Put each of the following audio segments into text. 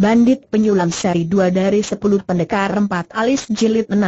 Bandit Penyulam Seri 2 dari 10 Pendekar 4 Alis Jilid 6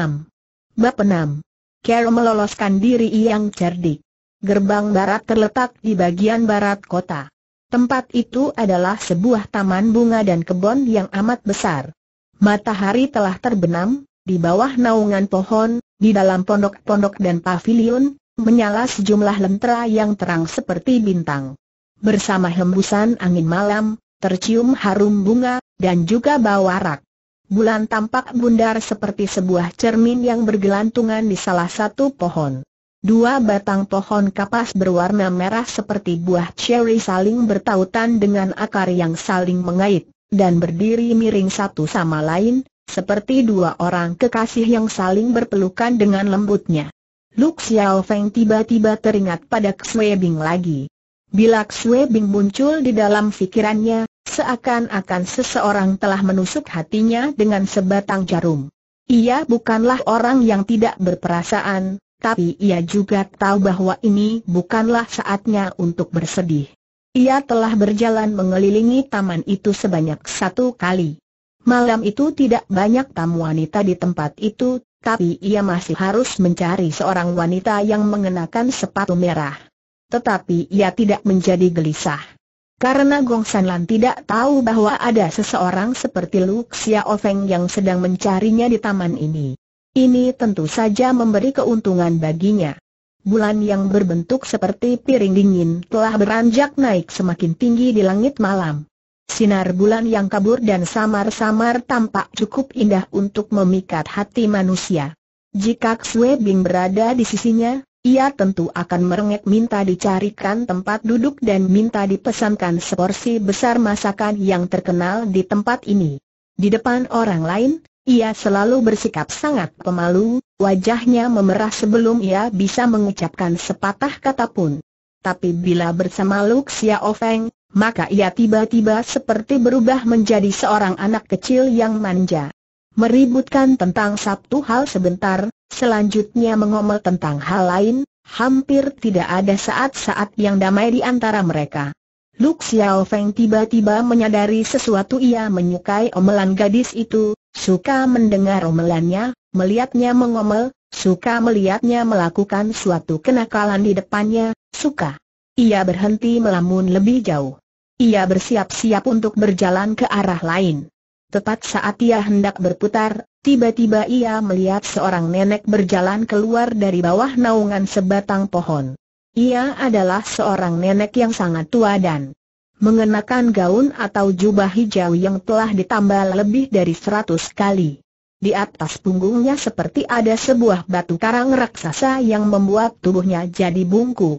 Bab 6 Carol meloloskan diri yang cerdik Gerbang barat terletak di bagian barat kota Tempat itu adalah sebuah taman bunga dan kebun yang amat besar Matahari telah terbenam, di bawah naungan pohon, di dalam pondok-pondok dan pavilion, menyala sejumlah lentera yang terang seperti bintang Bersama hembusan angin malam, tercium harum bunga, dan juga bau arak. Bulan tampak bundar seperti sebuah cermin yang bergelantungan di salah satu pohon. Dua batang pohon kapas berwarna merah seperti buah cherry saling bertautan dengan akar yang saling mengait, dan berdiri miring satu sama lain, seperti dua orang kekasih yang saling berpelukan dengan lembutnya. Lu Xiao Feng tiba-tiba teringat pada Xue Bing lagi. Bila Xue Bing muncul di dalam fikirannya, Seakan-akan seseorang telah menusuk hatinya dengan sebatang jarum. Ia bukanlah orang yang tidak berperasaan, tapi ia juga tahu bahwa ini bukanlah saatnya untuk bersedih. Ia telah berjalan mengelilingi taman itu sebanyak satu kali. Malam itu tidak banyak tamu wanita di tempat itu, tapi ia masih harus mencari seorang wanita yang mengenakan sepatu merah. Tetapi ia tidak menjadi gelisah. Karena Gong Lan tidak tahu bahwa ada seseorang seperti Lu Xia Ofeng yang sedang mencarinya di taman ini. Ini tentu saja memberi keuntungan baginya. Bulan yang berbentuk seperti piring dingin telah beranjak naik semakin tinggi di langit malam. Sinar bulan yang kabur dan samar-samar tampak cukup indah untuk memikat hati manusia. Jika Xue Bing berada di sisinya, ia tentu akan merengek minta dicarikan tempat duduk dan minta dipesankan seporsi besar masakan yang terkenal di tempat ini. Di depan orang lain, ia selalu bersikap sangat pemalu, wajahnya memerah sebelum ia bisa mengucapkan sepatah kata pun. Tapi bila bersama Luk Xiao maka ia tiba-tiba seperti berubah menjadi seorang anak kecil yang manja. Meributkan tentang satu hal sebentar, Selanjutnya mengomel tentang hal lain, hampir tidak ada saat-saat yang damai di antara mereka. Lu Xiao Feng tiba-tiba menyadari sesuatu ia menyukai omelan gadis itu, suka mendengar omelannya, melihatnya mengomel, suka melihatnya melakukan suatu kenakalan di depannya, suka. Ia berhenti melamun lebih jauh. Ia bersiap-siap untuk berjalan ke arah lain. Tepat saat ia hendak berputar, Tiba-tiba ia melihat seorang nenek berjalan keluar dari bawah naungan sebatang pohon. Ia adalah seorang nenek yang sangat tua dan mengenakan gaun atau jubah hijau yang telah ditambal lebih dari seratus kali. Di atas punggungnya seperti ada sebuah batu karang raksasa yang membuat tubuhnya jadi bungkuk.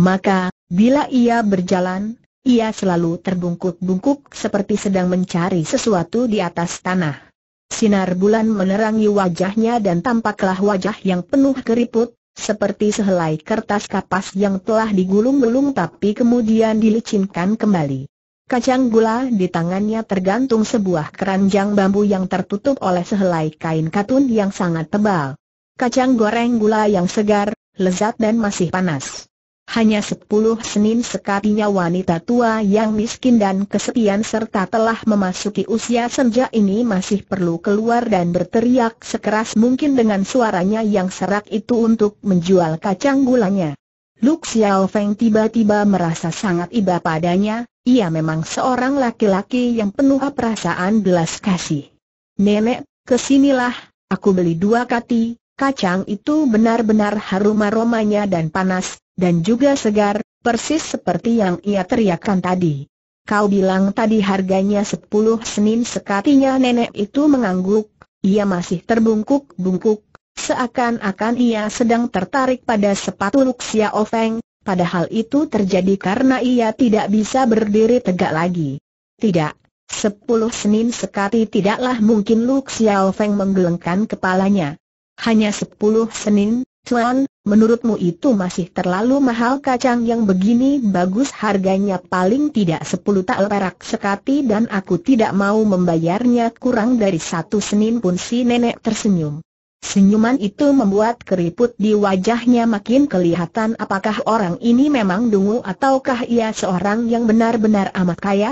Maka, bila ia berjalan, ia selalu terbungkuk-bungkuk seperti sedang mencari sesuatu di atas tanah. Sinar bulan menerangi wajahnya dan tampaklah wajah yang penuh keriput, seperti sehelai kertas kapas yang telah digulung-gulung tapi kemudian dilicinkan kembali. Kacang gula di tangannya tergantung sebuah keranjang bambu yang tertutup oleh sehelai kain katun yang sangat tebal. Kacang goreng gula yang segar, lezat dan masih panas hanya sepuluh Senin sekalinya wanita tua yang miskin dan kesepian serta telah memasuki usia senja ini masih perlu keluar dan berteriak sekeras mungkin dengan suaranya yang serak itu untuk menjual kacang gulanya. Luk Xiao Feng tiba-tiba merasa sangat iba padanya, ia memang seorang laki-laki yang penuh perasaan belas kasih. Nenek, kesinilah, aku beli dua kati, kacang itu benar-benar harum aromanya dan panas, dan juga segar, persis seperti yang ia teriakkan tadi. Kau bilang tadi harganya sepuluh senin sekatinya nenek itu mengangguk, ia masih terbungkuk-bungkuk, seakan-akan ia sedang tertarik pada sepatu Luxia Ofeng, padahal itu terjadi karena ia tidak bisa berdiri tegak lagi. Tidak, sepuluh senin sekati tidaklah mungkin Luxia Ofeng menggelengkan kepalanya. Hanya sepuluh senin, Tuan, Menurutmu itu masih terlalu mahal kacang yang begini bagus harganya paling tidak 10 tak perak sekati dan aku tidak mau membayarnya kurang dari satu senin pun si nenek tersenyum. Senyuman itu membuat keriput di wajahnya makin kelihatan apakah orang ini memang dungu ataukah ia seorang yang benar-benar amat kaya?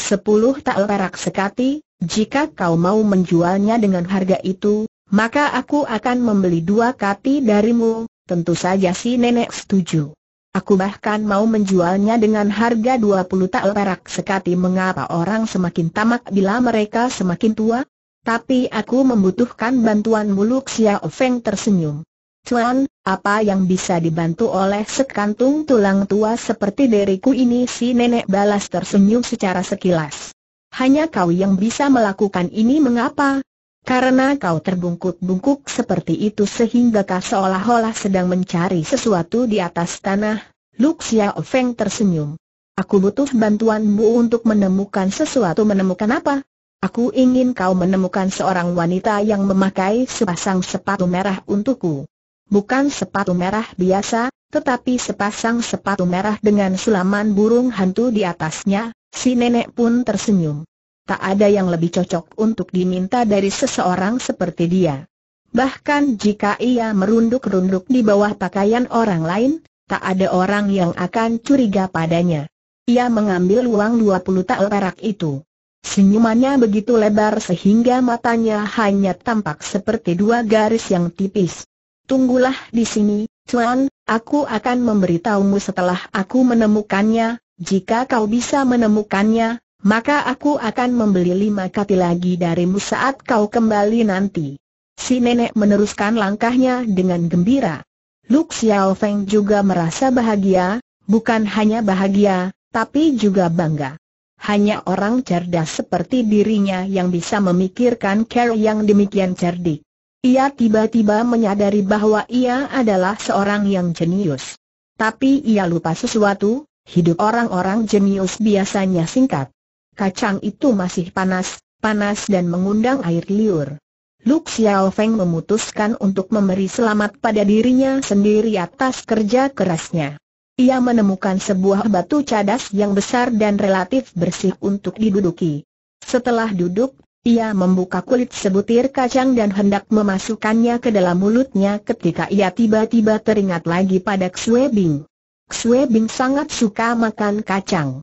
10 tal perak sekati, jika kau mau menjualnya dengan harga itu, maka aku akan membeli dua kati darimu, Tentu saja si nenek setuju. Aku bahkan mau menjualnya dengan harga 20 tael perak sekati mengapa orang semakin tamak bila mereka semakin tua? Tapi aku membutuhkan bantuan muluk Xiao Feng tersenyum. Cuan, apa yang bisa dibantu oleh sekantung tulang tua seperti diriku ini si nenek balas tersenyum secara sekilas. Hanya kau yang bisa melakukan ini mengapa, karena kau terbungkuk-bungkuk seperti itu sehingga kau seolah-olah sedang mencari sesuatu di atas tanah, Luk Xiao Feng tersenyum. Aku butuh bantuanmu untuk menemukan sesuatu menemukan apa? Aku ingin kau menemukan seorang wanita yang memakai sepasang sepatu merah untukku. Bukan sepatu merah biasa, tetapi sepasang sepatu merah dengan sulaman burung hantu di atasnya, si nenek pun tersenyum tak ada yang lebih cocok untuk diminta dari seseorang seperti dia. Bahkan jika ia merunduk-runduk di bawah pakaian orang lain, tak ada orang yang akan curiga padanya. Ia mengambil uang 20 tak perak itu. Senyumannya begitu lebar sehingga matanya hanya tampak seperti dua garis yang tipis. Tunggulah di sini, Chuan, aku akan memberitahumu setelah aku menemukannya, jika kau bisa menemukannya, maka aku akan membeli lima kati lagi darimu saat kau kembali nanti. Si nenek meneruskan langkahnya dengan gembira. Luk Xiao Feng juga merasa bahagia, bukan hanya bahagia, tapi juga bangga. Hanya orang cerdas seperti dirinya yang bisa memikirkan care yang demikian cerdik. Ia tiba-tiba menyadari bahwa ia adalah seorang yang jenius. Tapi ia lupa sesuatu, hidup orang-orang jenius biasanya singkat. Kacang itu masih panas, panas dan mengundang air liur. Lu Xiao Feng memutuskan untuk memberi selamat pada dirinya sendiri atas kerja kerasnya. Ia menemukan sebuah batu cadas yang besar dan relatif bersih untuk diduduki. Setelah duduk, ia membuka kulit sebutir kacang dan hendak memasukkannya ke dalam mulutnya ketika ia tiba-tiba teringat lagi pada Xue Bing. Xue Bing sangat suka makan kacang.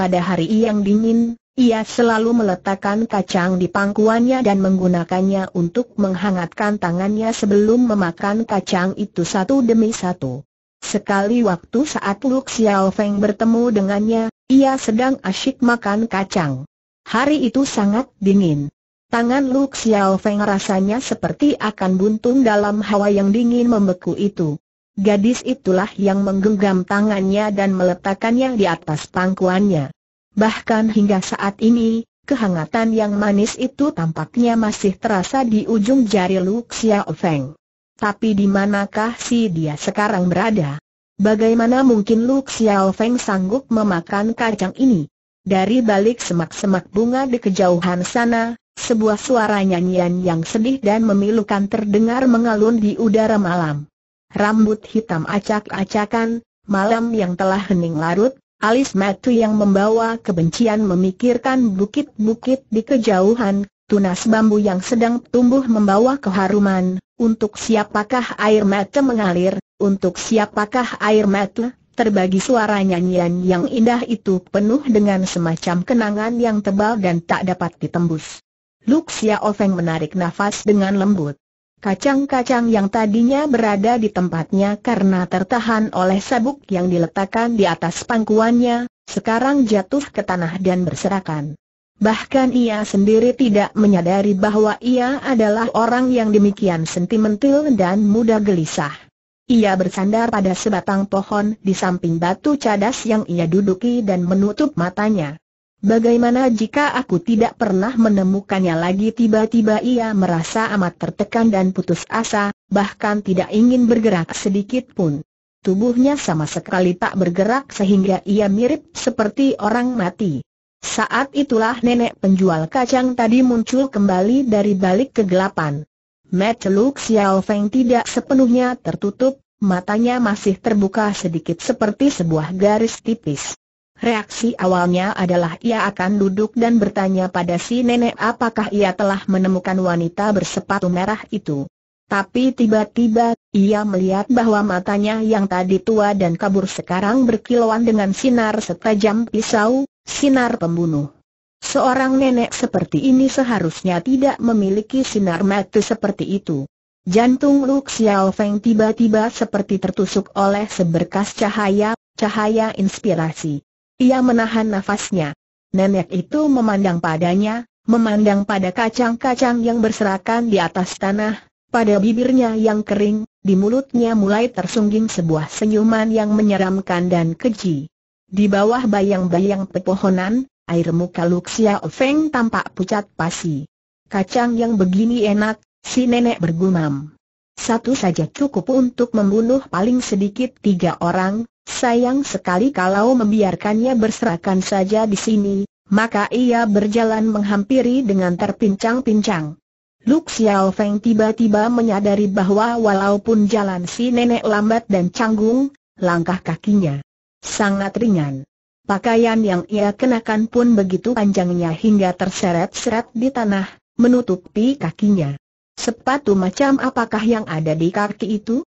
Pada hari yang dingin, ia selalu meletakkan kacang di pangkuannya dan menggunakannya untuk menghangatkan tangannya sebelum memakan kacang itu satu demi satu. Sekali waktu saat Lu Xiao Feng bertemu dengannya, ia sedang asyik makan kacang. Hari itu sangat dingin. Tangan Lu Xiao Feng rasanya seperti akan buntung dalam hawa yang dingin membeku itu. Gadis itulah yang menggenggam tangannya dan meletakkannya di atas pangkuannya. Bahkan hingga saat ini, kehangatan yang manis itu tampaknya masih terasa di ujung jari Lu Xiao Feng. Tapi di manakah si dia sekarang berada? Bagaimana mungkin Lu Xiao Feng sanggup memakan kacang ini? Dari balik semak-semak bunga di kejauhan sana, sebuah suara nyanyian yang sedih dan memilukan terdengar mengalun di udara malam rambut hitam acak-acakan, malam yang telah hening larut, alis matu yang membawa kebencian memikirkan bukit-bukit di kejauhan, tunas bambu yang sedang tumbuh membawa keharuman, untuk siapakah air mata mengalir, untuk siapakah air mata, terbagi suara nyanyian yang indah itu penuh dengan semacam kenangan yang tebal dan tak dapat ditembus. Luxia Ofeng menarik nafas dengan lembut. Kacang-kacang yang tadinya berada di tempatnya karena tertahan oleh sabuk yang diletakkan di atas pangkuannya, sekarang jatuh ke tanah dan berserakan. Bahkan ia sendiri tidak menyadari bahwa ia adalah orang yang demikian sentimental dan mudah gelisah. Ia bersandar pada sebatang pohon di samping batu cadas yang ia duduki dan menutup matanya. Bagaimana jika aku tidak pernah menemukannya lagi tiba-tiba ia merasa amat tertekan dan putus asa, bahkan tidak ingin bergerak sedikit pun. Tubuhnya sama sekali tak bergerak sehingga ia mirip seperti orang mati. Saat itulah nenek penjual kacang tadi muncul kembali dari balik kegelapan. Luk Xiao Feng tidak sepenuhnya tertutup, matanya masih terbuka sedikit seperti sebuah garis tipis. Reaksi awalnya adalah ia akan duduk dan bertanya pada si nenek apakah ia telah menemukan wanita bersepatu merah itu. Tapi tiba-tiba, ia melihat bahwa matanya yang tadi tua dan kabur sekarang berkilauan dengan sinar setajam pisau, sinar pembunuh. Seorang nenek seperti ini seharusnya tidak memiliki sinar mata seperti itu. Jantung Lu Xiao tiba-tiba seperti tertusuk oleh seberkas cahaya, cahaya inspirasi. Ia menahan nafasnya. Nenek itu memandang padanya, memandang pada kacang-kacang yang berserakan di atas tanah, pada bibirnya yang kering, di mulutnya mulai tersungging sebuah senyuman yang menyeramkan dan keji. Di bawah bayang-bayang pepohonan, air muka Luxia Ofeng tampak pucat pasi. Kacang yang begini enak, si nenek bergumam. Satu saja cukup untuk membunuh paling sedikit tiga orang, Sayang sekali kalau membiarkannya berserakan saja di sini, maka ia berjalan menghampiri dengan terpincang-pincang. Lu Xiao Feng tiba-tiba menyadari bahwa walaupun jalan si nenek lambat dan canggung, langkah kakinya sangat ringan. Pakaian yang ia kenakan pun begitu panjangnya hingga terseret-seret di tanah, menutupi kakinya. Sepatu macam apakah yang ada di kaki itu?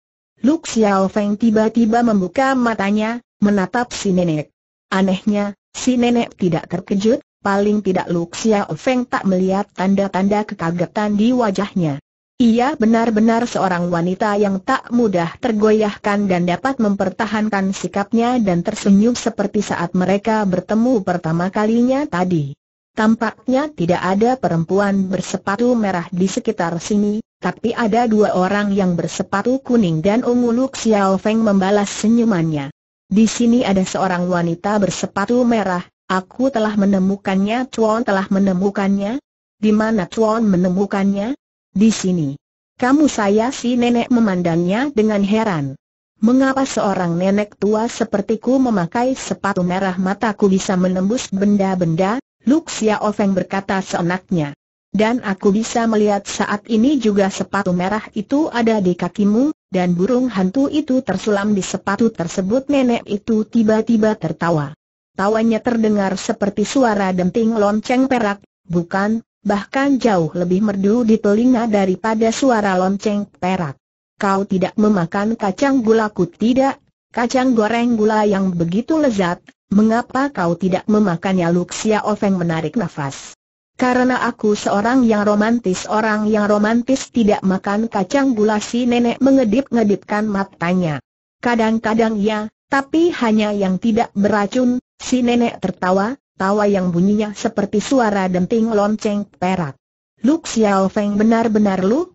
Lu Xiao Feng tiba-tiba membuka matanya, menatap si nenek. Anehnya, si nenek tidak terkejut, paling tidak Lu Xiao Feng tak melihat tanda-tanda kekagetan di wajahnya. Ia benar-benar seorang wanita yang tak mudah tergoyahkan dan dapat mempertahankan sikapnya dan tersenyum seperti saat mereka bertemu pertama kalinya tadi. Tampaknya tidak ada perempuan bersepatu merah di sekitar sini, tapi ada dua orang yang bersepatu kuning dan ungu Luk Xiao Feng membalas senyumannya. Di sini ada seorang wanita bersepatu merah, aku telah menemukannya Chuan telah menemukannya? Di mana Chuan menemukannya? Di sini. Kamu saya si nenek memandangnya dengan heran. Mengapa seorang nenek tua sepertiku memakai sepatu merah mataku bisa menembus benda-benda? Luk Xiao Feng berkata seenaknya. Dan aku bisa melihat saat ini juga sepatu merah itu ada di kakimu, dan burung hantu itu tersulam di sepatu tersebut nenek itu tiba-tiba tertawa. Tawanya terdengar seperti suara denting lonceng perak, bukan, bahkan jauh lebih merdu di telinga daripada suara lonceng perak. Kau tidak memakan kacang gulaku tidak, kacang goreng gula yang begitu lezat, mengapa kau tidak memakannya Luxia Ofeng menarik nafas. Karena aku seorang yang romantis Orang yang romantis tidak makan kacang gula Si nenek mengedip-ngedipkan matanya Kadang-kadang ya, tapi hanya yang tidak beracun Si nenek tertawa, tawa yang bunyinya seperti suara denting lonceng perak Lu Feng benar-benar Lu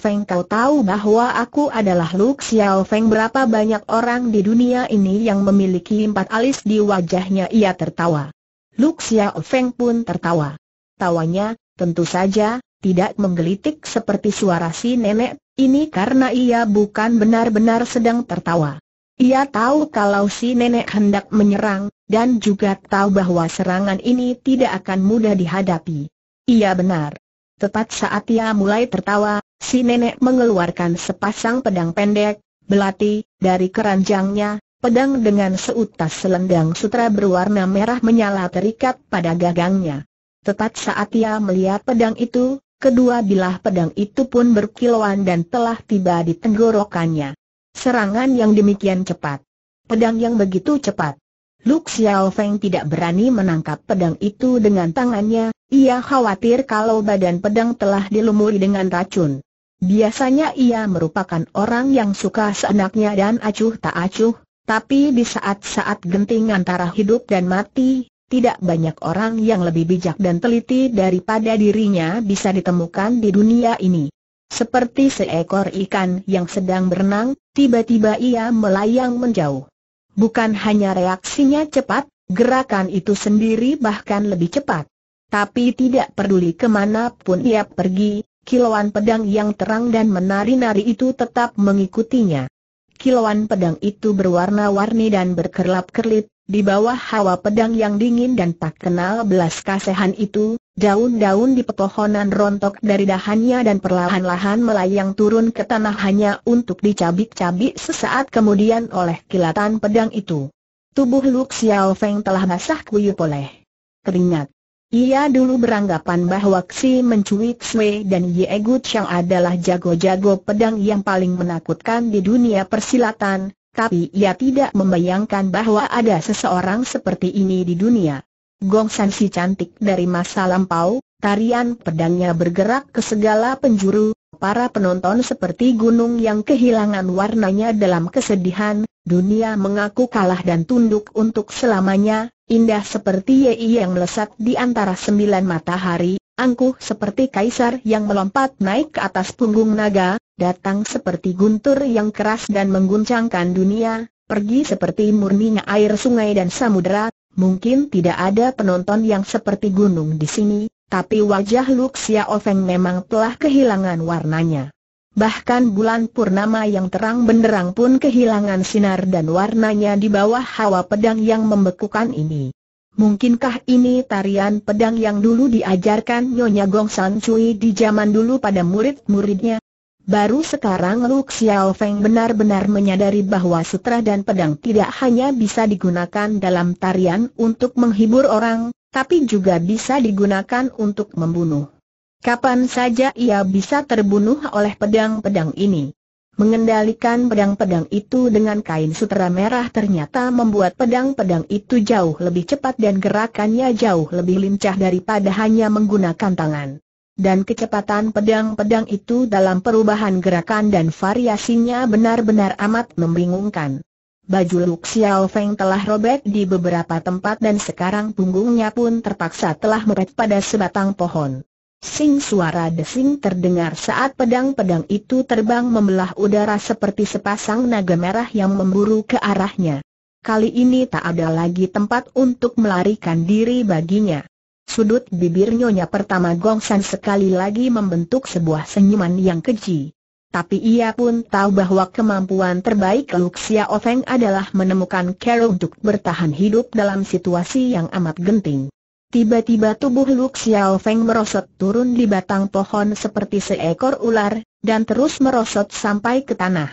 Feng kau tahu bahwa aku adalah Lu Feng Berapa banyak orang di dunia ini yang memiliki empat alis di wajahnya ia tertawa Lu Feng pun tertawa Tawanya, tentu saja, tidak menggelitik seperti suara si nenek, ini karena ia bukan benar-benar sedang tertawa. Ia tahu kalau si nenek hendak menyerang, dan juga tahu bahwa serangan ini tidak akan mudah dihadapi. Ia benar. Tepat saat ia mulai tertawa, si nenek mengeluarkan sepasang pedang pendek, belati, dari keranjangnya, pedang dengan seutas selendang sutra berwarna merah menyala terikat pada gagangnya. Tepat saat ia melihat pedang itu, kedua bilah pedang itu pun berkilauan dan telah tiba di tenggorokannya. Serangan yang demikian cepat. Pedang yang begitu cepat. Lu Xiao Feng tidak berani menangkap pedang itu dengan tangannya, ia khawatir kalau badan pedang telah dilumuri dengan racun. Biasanya ia merupakan orang yang suka seenaknya dan acuh tak acuh, tapi di saat-saat genting antara hidup dan mati, tidak banyak orang yang lebih bijak dan teliti daripada dirinya bisa ditemukan di dunia ini. Seperti seekor ikan yang sedang berenang, tiba-tiba ia melayang menjauh. Bukan hanya reaksinya cepat, gerakan itu sendiri bahkan lebih cepat. Tapi tidak peduli kemana pun ia pergi, kilauan pedang yang terang dan menari-nari itu tetap mengikutinya. Kilauan pedang itu berwarna-warni dan berkerlap-kerlip, di bawah hawa pedang yang dingin dan tak kenal belas kasihan itu, daun-daun di pepohonan rontok dari dahannya dan perlahan-lahan melayang turun ke tanah hanya untuk dicabik-cabik sesaat kemudian oleh kilatan pedang itu. Tubuh Lu Xiao Feng telah basah kuyup oleh keringat. Ia dulu beranggapan bahwa Xi mencuit Sui dan Ye yang adalah jago-jago pedang yang paling menakutkan di dunia persilatan, tapi ia tidak membayangkan bahwa ada seseorang seperti ini di dunia. Gong San si cantik dari masa lampau, tarian pedangnya bergerak ke segala penjuru, para penonton seperti gunung yang kehilangan warnanya dalam kesedihan, dunia mengaku kalah dan tunduk untuk selamanya, indah seperti Yei yang melesat di antara sembilan matahari, angkuh seperti kaisar yang melompat naik ke atas punggung naga, datang seperti guntur yang keras dan mengguncangkan dunia, pergi seperti murninya air sungai dan samudera, mungkin tidak ada penonton yang seperti gunung di sini, tapi wajah Luxia Ofeng memang telah kehilangan warnanya. Bahkan bulan purnama yang terang benderang pun kehilangan sinar dan warnanya di bawah hawa pedang yang membekukan ini. Mungkinkah ini tarian pedang yang dulu diajarkan Nyonya Gong San Cui di zaman dulu pada murid-muridnya? Baru sekarang Lu Xiao Feng benar-benar menyadari bahwa sutra dan pedang tidak hanya bisa digunakan dalam tarian untuk menghibur orang, tapi juga bisa digunakan untuk membunuh. Kapan saja ia bisa terbunuh oleh pedang-pedang ini. Mengendalikan pedang-pedang itu dengan kain sutra merah ternyata membuat pedang-pedang itu jauh lebih cepat dan gerakannya jauh lebih lincah daripada hanya menggunakan tangan dan kecepatan pedang-pedang itu dalam perubahan gerakan dan variasinya benar-benar amat membingungkan. Baju Luk Xiao Feng telah robek di beberapa tempat dan sekarang punggungnya pun terpaksa telah mepet pada sebatang pohon. Sing suara desing terdengar saat pedang-pedang itu terbang membelah udara seperti sepasang naga merah yang memburu ke arahnya. Kali ini tak ada lagi tempat untuk melarikan diri baginya. Sudut bibir nyonya pertama Gongsan sekali lagi membentuk sebuah senyuman yang keji. Tapi ia pun tahu bahwa kemampuan terbaik Luxia Ofeng adalah menemukan cara untuk bertahan hidup dalam situasi yang amat genting. Tiba-tiba tubuh Luxia Ofeng merosot turun di batang pohon seperti seekor ular, dan terus merosot sampai ke tanah.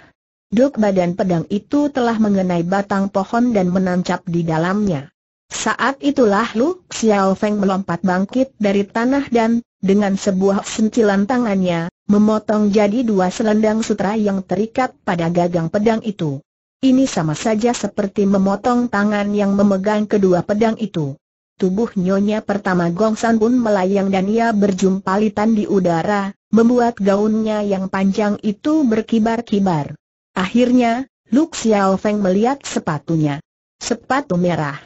Duk badan pedang itu telah mengenai batang pohon dan menancap di dalamnya. Saat itulah Lu Xiao Feng melompat bangkit dari tanah dan, dengan sebuah sentilan tangannya, memotong jadi dua selendang sutra yang terikat pada gagang pedang itu. Ini sama saja seperti memotong tangan yang memegang kedua pedang itu. Tubuh nyonya pertama Gongsan pun melayang dan ia berjumpalitan di udara, membuat gaunnya yang panjang itu berkibar-kibar. Akhirnya, Lu Xiao Feng melihat sepatunya. Sepatu merah.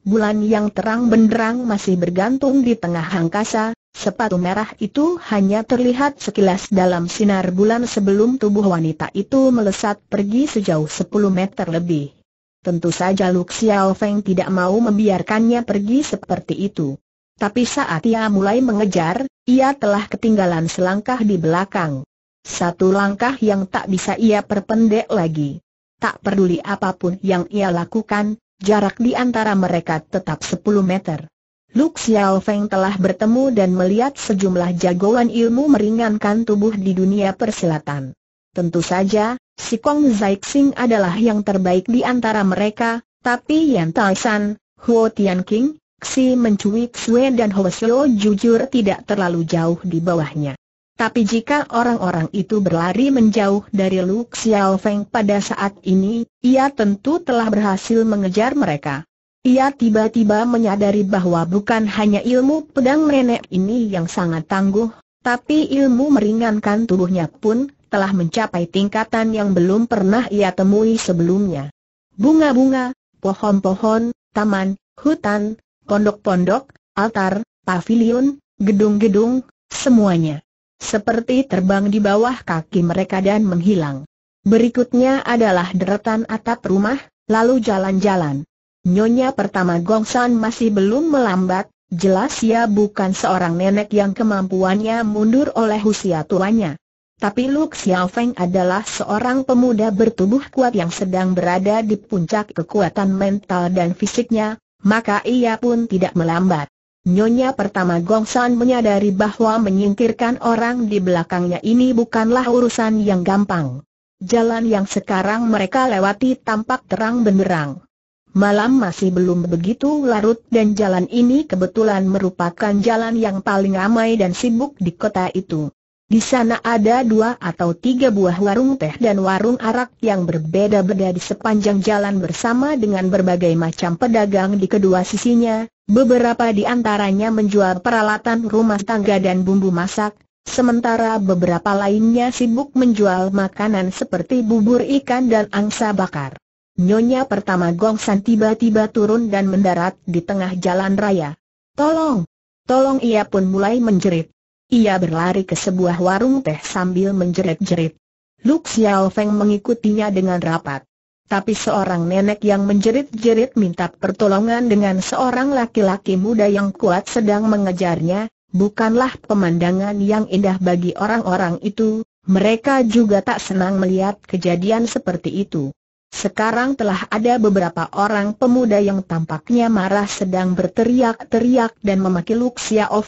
Bulan yang terang benderang masih bergantung di tengah angkasa, sepatu merah itu hanya terlihat sekilas dalam sinar bulan sebelum tubuh wanita itu melesat pergi sejauh 10 meter lebih. Tentu saja Luk Xiao Feng tidak mau membiarkannya pergi seperti itu. Tapi saat ia mulai mengejar, ia telah ketinggalan selangkah di belakang. Satu langkah yang tak bisa ia perpendek lagi. Tak peduli apapun yang ia lakukan, jarak di antara mereka tetap 10 meter. Lu Xiao Feng telah bertemu dan melihat sejumlah jagoan ilmu meringankan tubuh di dunia persilatan. Tentu saja, si Kong Zaixing adalah yang terbaik di antara mereka, tapi Yan Taishan, Huo Tian King, Xi Mencui Xue dan Huo Xiu jujur tidak terlalu jauh di bawahnya. Tapi jika orang-orang itu berlari menjauh dari Lu Xiao Feng pada saat ini, ia tentu telah berhasil mengejar mereka. Ia tiba-tiba menyadari bahwa bukan hanya ilmu pedang nenek ini yang sangat tangguh, tapi ilmu meringankan tubuhnya pun telah mencapai tingkatan yang belum pernah ia temui sebelumnya. Bunga-bunga, pohon-pohon, taman, hutan, pondok-pondok, altar, pavilion, gedung-gedung, semuanya seperti terbang di bawah kaki mereka dan menghilang. Berikutnya adalah deretan atap rumah, lalu jalan-jalan. Nyonya pertama Gongsan masih belum melambat, jelas ia bukan seorang nenek yang kemampuannya mundur oleh usia tuanya. Tapi Xiao Xiaofeng adalah seorang pemuda bertubuh kuat yang sedang berada di puncak kekuatan mental dan fisiknya, maka ia pun tidak melambat. Nyonya pertama Gongsan menyadari bahwa menyingkirkan orang di belakangnya ini bukanlah urusan yang gampang. Jalan yang sekarang mereka lewati tampak terang benderang. Malam masih belum begitu larut dan jalan ini kebetulan merupakan jalan yang paling ramai dan sibuk di kota itu. Di sana ada dua atau tiga buah warung teh dan warung arak yang berbeda-beda di sepanjang jalan bersama dengan berbagai macam pedagang di kedua sisinya, Beberapa di antaranya menjual peralatan rumah tangga dan bumbu masak, sementara beberapa lainnya sibuk menjual makanan seperti bubur ikan dan angsa bakar. Nyonya pertama Gong san tiba-tiba turun dan mendarat di tengah jalan raya. Tolong! Tolong ia pun mulai menjerit. Ia berlari ke sebuah warung teh sambil menjerit-jerit. Luk Xiao Feng mengikutinya dengan rapat. Tapi seorang nenek yang menjerit-jerit minta pertolongan dengan seorang laki-laki muda yang kuat sedang mengejarnya, bukanlah pemandangan yang indah bagi orang-orang itu, mereka juga tak senang melihat kejadian seperti itu. Sekarang telah ada beberapa orang pemuda yang tampaknya marah sedang berteriak-teriak dan memaki Luxia Xiao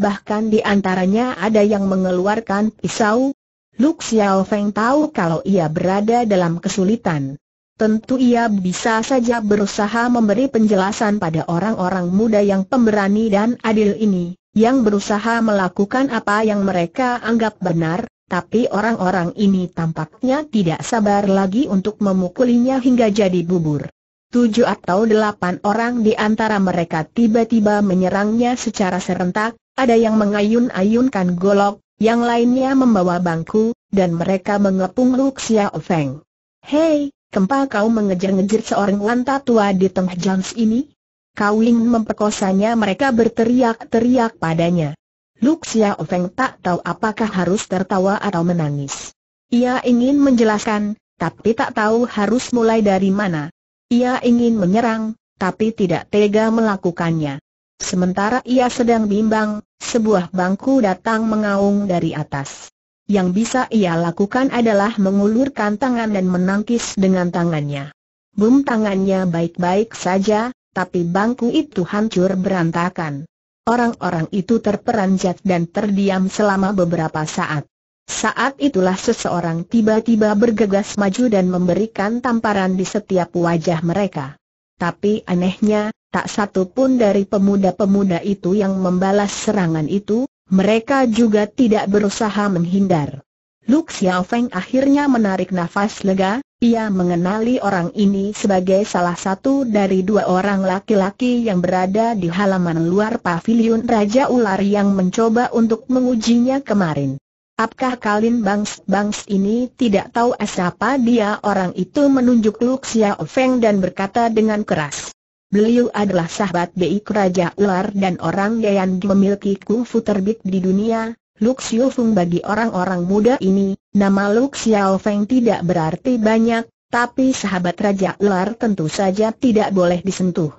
bahkan di antaranya ada yang mengeluarkan pisau. Luxia Xiao tahu kalau ia berada dalam kesulitan. Tentu ia bisa saja berusaha memberi penjelasan pada orang-orang muda yang pemberani dan adil ini, yang berusaha melakukan apa yang mereka anggap benar, tapi orang-orang ini tampaknya tidak sabar lagi untuk memukulinya hingga jadi bubur. Tujuh atau delapan orang di antara mereka tiba-tiba menyerangnya secara serentak, ada yang mengayun-ayunkan golok, yang lainnya membawa bangku, dan mereka mengepung Luxia Feng. Hei, Kempa kau mengejar-ngejar seorang wanita tua di tengah jams ini? Kau ingin memperkosanya mereka berteriak-teriak padanya. Luxia Ofeng tak tahu apakah harus tertawa atau menangis. Ia ingin menjelaskan, tapi tak tahu harus mulai dari mana. Ia ingin menyerang, tapi tidak tega melakukannya. Sementara ia sedang bimbang, sebuah bangku datang mengaung dari atas yang bisa ia lakukan adalah mengulurkan tangan dan menangkis dengan tangannya. Bum tangannya baik-baik saja, tapi bangku itu hancur berantakan. Orang-orang itu terperanjat dan terdiam selama beberapa saat. Saat itulah seseorang tiba-tiba bergegas maju dan memberikan tamparan di setiap wajah mereka. Tapi anehnya, tak satu pun dari pemuda-pemuda itu yang membalas serangan itu, mereka juga tidak berusaha menghindar. Lu Xiaofeng Feng akhirnya menarik nafas lega, ia mengenali orang ini sebagai salah satu dari dua orang laki-laki yang berada di halaman luar pavilion Raja Ular yang mencoba untuk mengujinya kemarin. Apakah kalian Bangs-Bangs ini tidak tahu siapa dia orang itu menunjuk Lu Xiaofeng Feng dan berkata dengan keras. Beliau adalah sahabat BI Raja Ular dan orang yang memiliki kungfu terbit di dunia, Luk Xiu Feng bagi orang-orang muda ini, nama Luk Xiao Feng tidak berarti banyak, tapi sahabat Raja Ular tentu saja tidak boleh disentuh.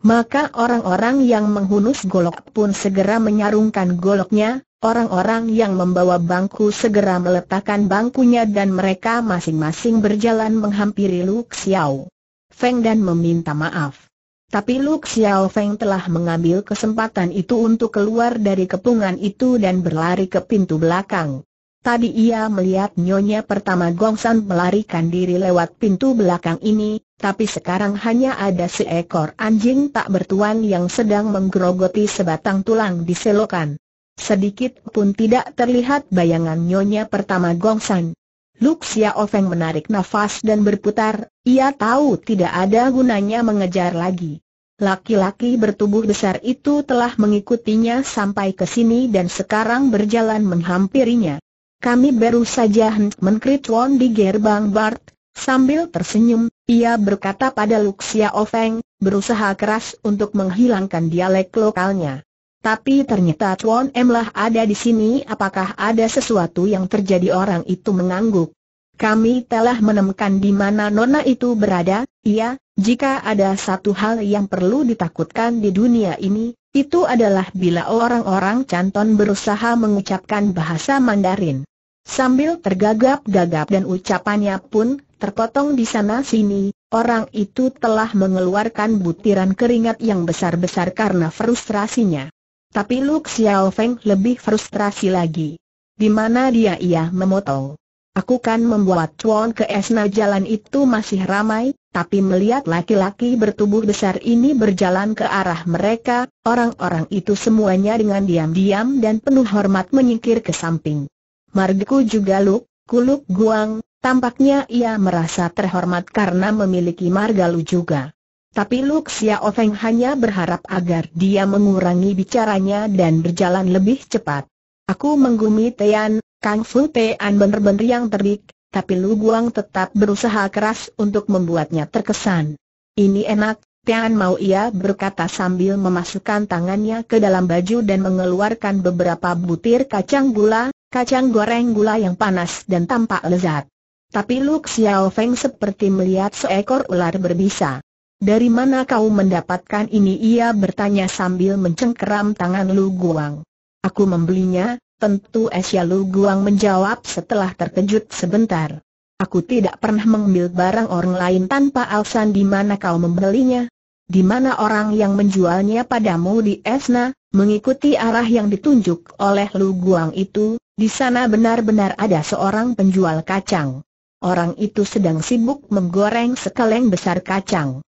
Maka orang-orang yang menghunus golok pun segera menyarungkan goloknya, orang-orang yang membawa bangku segera meletakkan bangkunya dan mereka masing-masing berjalan menghampiri Luk Xiao Feng dan meminta maaf. Tapi Lu Xiao Feng telah mengambil kesempatan itu untuk keluar dari kepungan itu dan berlari ke pintu belakang. Tadi ia melihat nyonya pertama Gongsan melarikan diri lewat pintu belakang ini, tapi sekarang hanya ada seekor anjing tak bertuan yang sedang menggerogoti sebatang tulang di selokan. Sedikit pun tidak terlihat bayangan nyonya pertama Gongsan. Luk Oveng menarik nafas dan berputar, ia tahu tidak ada gunanya mengejar lagi. Laki-laki bertubuh besar itu telah mengikutinya sampai ke sini dan sekarang berjalan menghampirinya. Kami baru saja menkrit mengkritwon di gerbang Bart, sambil tersenyum, ia berkata pada Luk Oveng, berusaha keras untuk menghilangkan dialek lokalnya. Tapi ternyata Chuan M lah ada di sini apakah ada sesuatu yang terjadi orang itu mengangguk. Kami telah menemukan di mana nona itu berada, iya, jika ada satu hal yang perlu ditakutkan di dunia ini, itu adalah bila orang-orang canton berusaha mengucapkan bahasa Mandarin. Sambil tergagap-gagap dan ucapannya pun terpotong di sana-sini, orang itu telah mengeluarkan butiran keringat yang besar-besar karena frustrasinya. Tapi Lu Xiao Feng lebih frustrasi lagi. Di mana dia ia memotong. Aku kan membuat cuan ke Esna jalan itu masih ramai, tapi melihat laki-laki bertubuh besar ini berjalan ke arah mereka, orang-orang itu semuanya dengan diam-diam dan penuh hormat menyingkir ke samping. Margku juga Luk, Kuluk Guang, tampaknya ia merasa terhormat karena memiliki Margalu juga. Tapi Luxia Ofeng hanya berharap agar dia mengurangi bicaranya dan berjalan lebih cepat. Aku menggumi Tian, Kang Fu Tian bener-bener yang terik, tapi Lu Guang tetap berusaha keras untuk membuatnya terkesan. Ini enak, Tian mau ia berkata sambil memasukkan tangannya ke dalam baju dan mengeluarkan beberapa butir kacang gula, kacang goreng gula yang panas dan tampak lezat. Tapi Lu Xiao Feng seperti melihat seekor ular berbisa. Dari mana kau mendapatkan ini? Ia bertanya sambil mencengkeram tangan Lu Guang. Aku membelinya, tentu Asia Lu Guang menjawab setelah terkejut sebentar. Aku tidak pernah mengambil barang orang lain tanpa alasan di mana kau membelinya. Di mana orang yang menjualnya padamu di Esna, mengikuti arah yang ditunjuk oleh Lu Guang itu, di sana benar-benar ada seorang penjual kacang. Orang itu sedang sibuk menggoreng sekeleng besar kacang.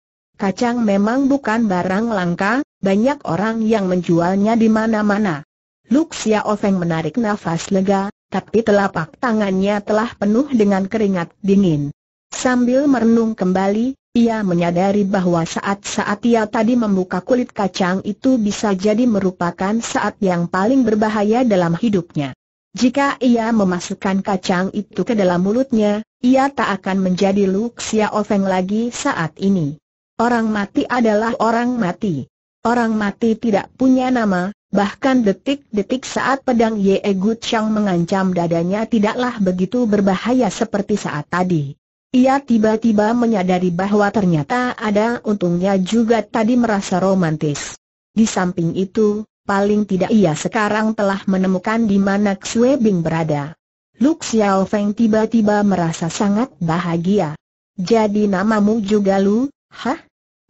Kacang memang bukan barang langka, banyak orang yang menjualnya di mana-mana. Luxia Ofeng menarik nafas lega, tapi telapak tangannya telah penuh dengan keringat dingin. Sambil merenung kembali, ia menyadari bahwa saat-saat ia tadi membuka kulit kacang itu bisa jadi merupakan saat yang paling berbahaya dalam hidupnya. Jika ia memasukkan kacang itu ke dalam mulutnya, ia tak akan menjadi Luxia Ofeng lagi saat ini. Orang mati adalah orang mati. Orang mati tidak punya nama, bahkan detik-detik saat pedang Ye Gut Chang mengancam dadanya tidaklah begitu berbahaya seperti saat tadi. Ia tiba-tiba menyadari bahwa ternyata ada untungnya juga tadi merasa romantis. Di samping itu, paling tidak ia sekarang telah menemukan di mana Xue Bing berada. Lu Xiaofeng tiba-tiba merasa sangat bahagia. Jadi namamu juga Lu, Hah?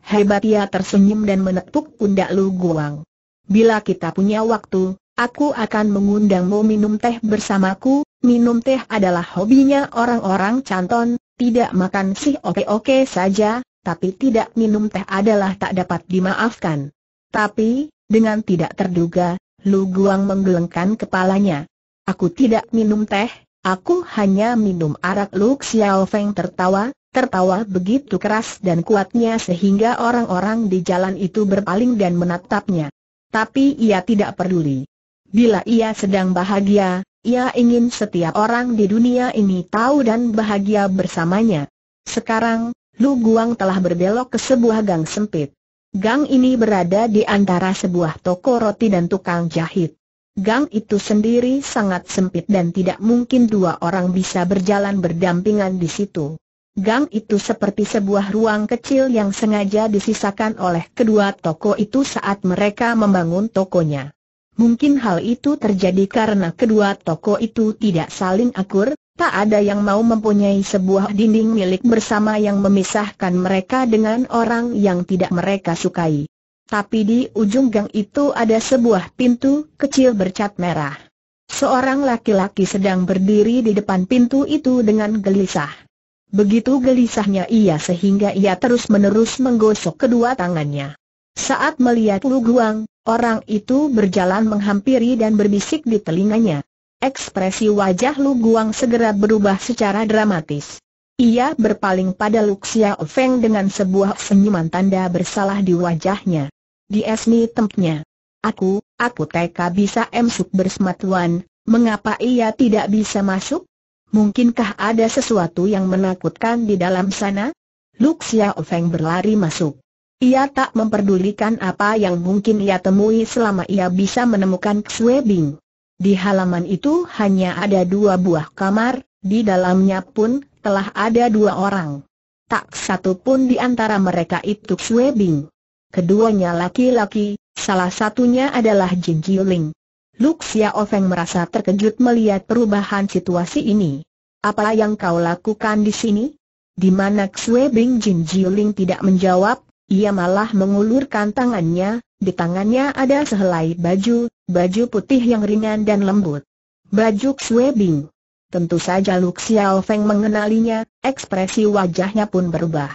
Hebat ia tersenyum dan menepuk pundak Lu Guang. Bila kita punya waktu, aku akan mengundangmu minum teh bersamaku, minum teh adalah hobinya orang-orang canton, tidak makan sih oke-oke saja, tapi tidak minum teh adalah tak dapat dimaafkan. Tapi, dengan tidak terduga, Lu Guang menggelengkan kepalanya. Aku tidak minum teh, aku hanya minum arak Lu Xiaofeng tertawa, tertawa begitu keras dan kuatnya sehingga orang-orang di jalan itu berpaling dan menatapnya. Tapi ia tidak peduli. Bila ia sedang bahagia, ia ingin setiap orang di dunia ini tahu dan bahagia bersamanya. Sekarang, Lu Guang telah berbelok ke sebuah gang sempit. Gang ini berada di antara sebuah toko roti dan tukang jahit. Gang itu sendiri sangat sempit dan tidak mungkin dua orang bisa berjalan berdampingan di situ. Gang itu seperti sebuah ruang kecil yang sengaja disisakan oleh kedua toko itu saat mereka membangun tokonya. Mungkin hal itu terjadi karena kedua toko itu tidak saling akur, tak ada yang mau mempunyai sebuah dinding milik bersama yang memisahkan mereka dengan orang yang tidak mereka sukai. Tapi di ujung gang itu ada sebuah pintu kecil bercat merah. Seorang laki-laki sedang berdiri di depan pintu itu dengan gelisah. Begitu gelisahnya ia sehingga ia terus-menerus menggosok kedua tangannya. Saat melihat Lu Guang, orang itu berjalan menghampiri dan berbisik di telinganya. Ekspresi wajah Lu Guang segera berubah secara dramatis. Ia berpaling pada Luxia Xiao Feng dengan sebuah senyuman tanda bersalah di wajahnya. Di esni tempnya. Aku, aku TK bisa emsuk bersmatuan, mengapa ia tidak bisa masuk? Mungkinkah ada sesuatu yang menakutkan di dalam sana? Luxia Ofeng Feng berlari masuk. Ia tak memperdulikan apa yang mungkin ia temui selama ia bisa menemukan Xue Bing. Di halaman itu hanya ada dua buah kamar, di dalamnya pun telah ada dua orang. Tak satu pun di antara mereka itu Xue Bing. Keduanya laki-laki, salah satunya adalah Jin Jiuling. Luk Ofeng merasa terkejut melihat perubahan situasi ini. Apa yang kau lakukan di sini? Di mana Xue Bing Jin Jiuling tidak menjawab, ia malah mengulurkan tangannya, di tangannya ada sehelai baju, baju putih yang ringan dan lembut. Baju Xue Bing. Tentu saja Luk Xiao Feng mengenalinya, ekspresi wajahnya pun berubah.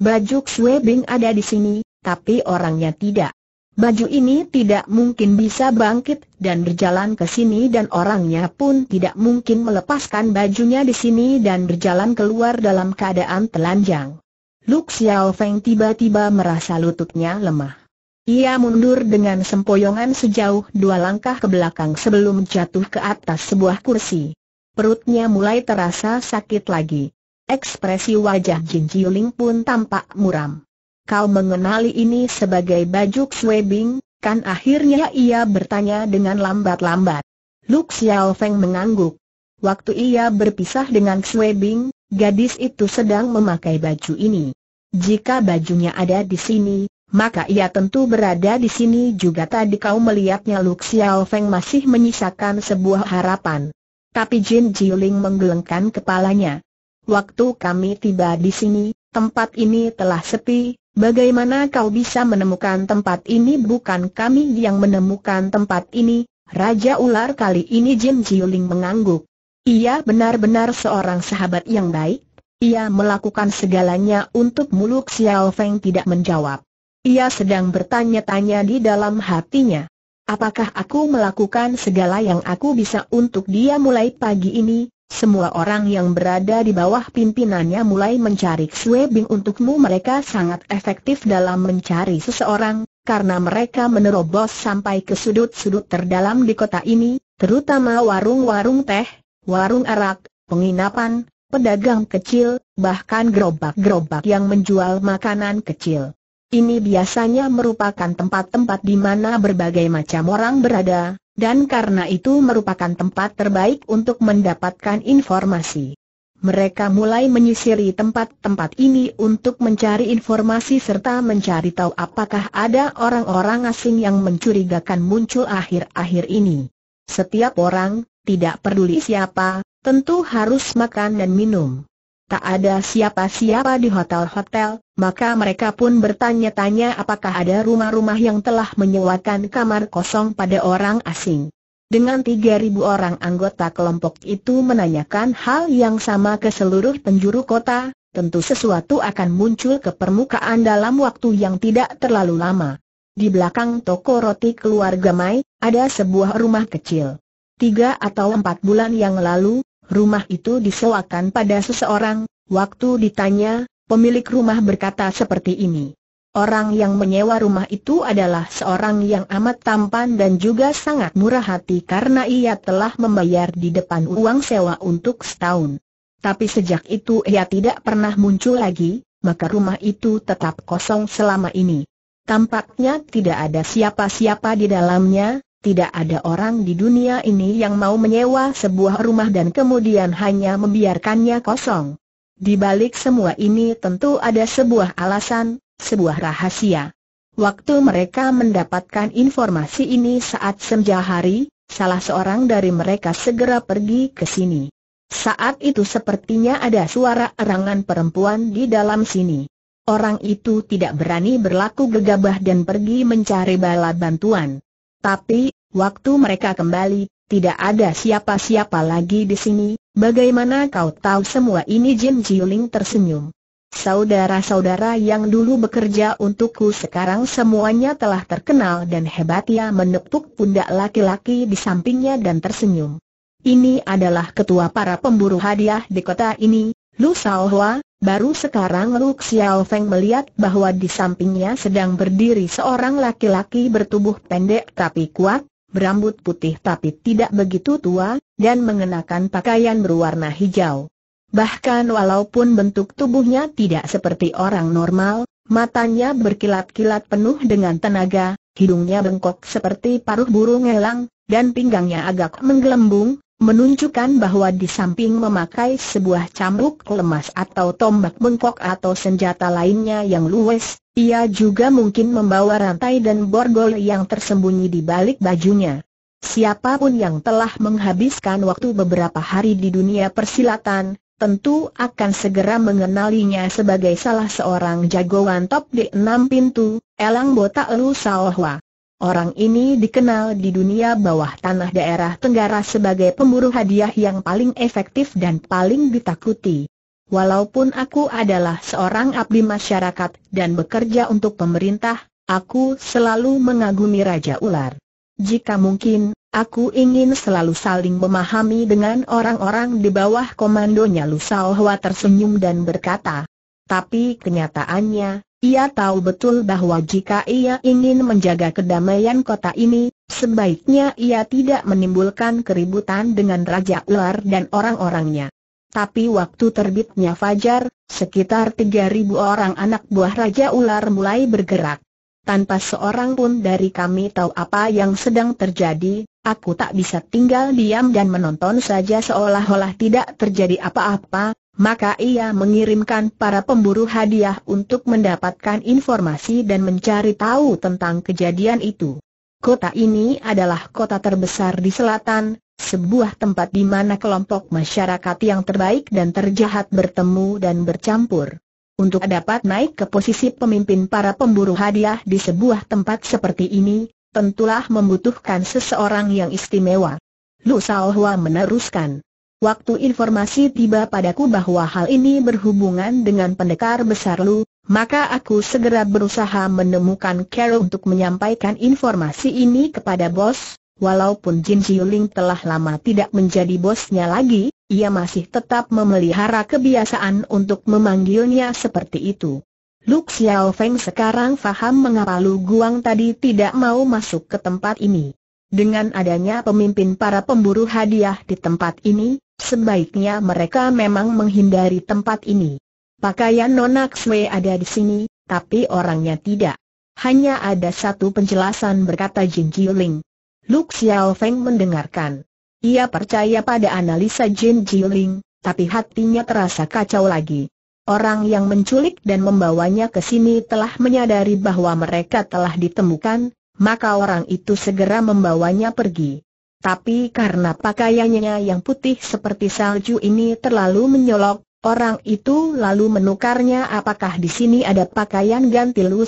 Baju Xue Bing ada di sini, tapi orangnya tidak. Baju ini tidak mungkin bisa bangkit dan berjalan ke sini dan orangnya pun tidak mungkin melepaskan bajunya di sini dan berjalan keluar dalam keadaan telanjang. Luk Xiao Feng tiba-tiba merasa lututnya lemah. Ia mundur dengan sempoyongan sejauh dua langkah ke belakang sebelum jatuh ke atas sebuah kursi. Perutnya mulai terasa sakit lagi. Ekspresi wajah Jin Jiuling pun tampak muram kau mengenali ini sebagai baju Swebing, kan akhirnya ia bertanya dengan lambat-lambat. Luk Xiao Feng mengangguk. Waktu ia berpisah dengan Xuebing, gadis itu sedang memakai baju ini. Jika bajunya ada di sini, maka ia tentu berada di sini juga tadi kau melihatnya Luk Xiao Feng masih menyisakan sebuah harapan. Tapi Jin Jiuling menggelengkan kepalanya. Waktu kami tiba di sini, tempat ini telah sepi, bagaimana kau bisa menemukan tempat ini bukan kami yang menemukan tempat ini, Raja Ular kali ini Jin Jiuling mengangguk. Ia benar-benar seorang sahabat yang baik, ia melakukan segalanya untuk muluk Xiao Feng tidak menjawab. Ia sedang bertanya-tanya di dalam hatinya. Apakah aku melakukan segala yang aku bisa untuk dia mulai pagi ini, semua orang yang berada di bawah pimpinannya mulai mencari Xue Bing untukmu mereka sangat efektif dalam mencari seseorang, karena mereka menerobos sampai ke sudut-sudut terdalam di kota ini, terutama warung-warung teh, warung arak, penginapan, pedagang kecil, bahkan gerobak-gerobak yang menjual makanan kecil. Ini biasanya merupakan tempat-tempat di mana berbagai macam orang berada, dan karena itu merupakan tempat terbaik untuk mendapatkan informasi. Mereka mulai menyisiri tempat-tempat ini untuk mencari informasi serta mencari tahu apakah ada orang-orang asing yang mencurigakan muncul akhir-akhir ini. Setiap orang, tidak peduli siapa, tentu harus makan dan minum tak ada siapa-siapa di hotel-hotel, maka mereka pun bertanya-tanya apakah ada rumah-rumah yang telah menyewakan kamar kosong pada orang asing. Dengan 3.000 orang anggota kelompok itu menanyakan hal yang sama ke seluruh penjuru kota, tentu sesuatu akan muncul ke permukaan dalam waktu yang tidak terlalu lama. Di belakang toko roti keluarga Mai, ada sebuah rumah kecil. Tiga atau empat bulan yang lalu, rumah itu disewakan pada seseorang, waktu ditanya, pemilik rumah berkata seperti ini. Orang yang menyewa rumah itu adalah seorang yang amat tampan dan juga sangat murah hati karena ia telah membayar di depan uang sewa untuk setahun. Tapi sejak itu ia tidak pernah muncul lagi, maka rumah itu tetap kosong selama ini. Tampaknya tidak ada siapa-siapa di dalamnya, tidak ada orang di dunia ini yang mau menyewa sebuah rumah dan kemudian hanya membiarkannya kosong. Di balik semua ini tentu ada sebuah alasan, sebuah rahasia. Waktu mereka mendapatkan informasi ini saat senja hari, salah seorang dari mereka segera pergi ke sini. Saat itu sepertinya ada suara erangan perempuan di dalam sini. Orang itu tidak berani berlaku gegabah dan pergi mencari bala bantuan. Tapi, Waktu mereka kembali, tidak ada siapa-siapa lagi di sini, bagaimana kau tahu semua ini Jin Jiuling tersenyum. Saudara-saudara yang dulu bekerja untukku sekarang semuanya telah terkenal dan hebat ia menepuk pundak laki-laki di sampingnya dan tersenyum. Ini adalah ketua para pemburu hadiah di kota ini, Lu Hua, baru sekarang Lu Xiao Feng melihat bahwa di sampingnya sedang berdiri seorang laki-laki bertubuh pendek tapi kuat, berambut putih tapi tidak begitu tua, dan mengenakan pakaian berwarna hijau. Bahkan walaupun bentuk tubuhnya tidak seperti orang normal, matanya berkilat-kilat penuh dengan tenaga, hidungnya bengkok seperti paruh burung elang, dan pinggangnya agak menggelembung, menunjukkan bahwa di samping memakai sebuah cambuk lemas atau tombak bengkok atau senjata lainnya yang luwes, ia juga mungkin membawa rantai dan borgol yang tersembunyi di balik bajunya. Siapapun yang telah menghabiskan waktu beberapa hari di dunia persilatan, tentu akan segera mengenalinya sebagai salah seorang jagoan top di enam pintu, Elang Botak Lu Saohwa. Orang ini dikenal di dunia bawah tanah daerah Tenggara sebagai pemburu hadiah yang paling efektif dan paling ditakuti. Walaupun aku adalah seorang abdi masyarakat dan bekerja untuk pemerintah, aku selalu mengagumi Raja Ular. Jika mungkin, aku ingin selalu saling memahami dengan orang-orang di bawah komandonya Lusauhwa tersenyum dan berkata, tapi kenyataannya, ia tahu betul bahwa jika ia ingin menjaga kedamaian kota ini, sebaiknya ia tidak menimbulkan keributan dengan Raja Ular dan orang-orangnya. Tapi waktu terbitnya fajar, sekitar 3.000 orang anak buah Raja Ular mulai bergerak. Tanpa seorang pun dari kami tahu apa yang sedang terjadi, aku tak bisa tinggal diam dan menonton saja seolah-olah tidak terjadi apa-apa, maka ia mengirimkan para pemburu hadiah untuk mendapatkan informasi dan mencari tahu tentang kejadian itu. Kota ini adalah kota terbesar di selatan, sebuah tempat di mana kelompok masyarakat yang terbaik dan terjahat bertemu dan bercampur. Untuk dapat naik ke posisi pemimpin para pemburu hadiah di sebuah tempat seperti ini, tentulah membutuhkan seseorang yang istimewa. Lu Sao Hua meneruskan. Waktu informasi tiba padaku bahwa hal ini berhubungan dengan pendekar besar Lu, maka aku segera berusaha menemukan Carol untuk menyampaikan informasi ini kepada bos. Walaupun Jin Jiuling telah lama tidak menjadi bosnya lagi, ia masih tetap memelihara kebiasaan untuk memanggilnya seperti itu. Lu Xiaofeng Feng sekarang faham mengapa Lu Guang tadi tidak mau masuk ke tempat ini dengan adanya pemimpin para pemburu hadiah di tempat ini, sebaiknya mereka memang menghindari tempat ini. Pakaian Nona Xue ada di sini, tapi orangnya tidak. Hanya ada satu penjelasan berkata Jin Jiuling. Lu Xiao Feng mendengarkan. Ia percaya pada analisa Jin Jiuling, tapi hatinya terasa kacau lagi. Orang yang menculik dan membawanya ke sini telah menyadari bahwa mereka telah ditemukan, maka orang itu segera membawanya pergi. Tapi karena pakaiannya yang putih seperti salju ini terlalu menyolok, orang itu lalu menukarnya apakah di sini ada pakaian ganti Lu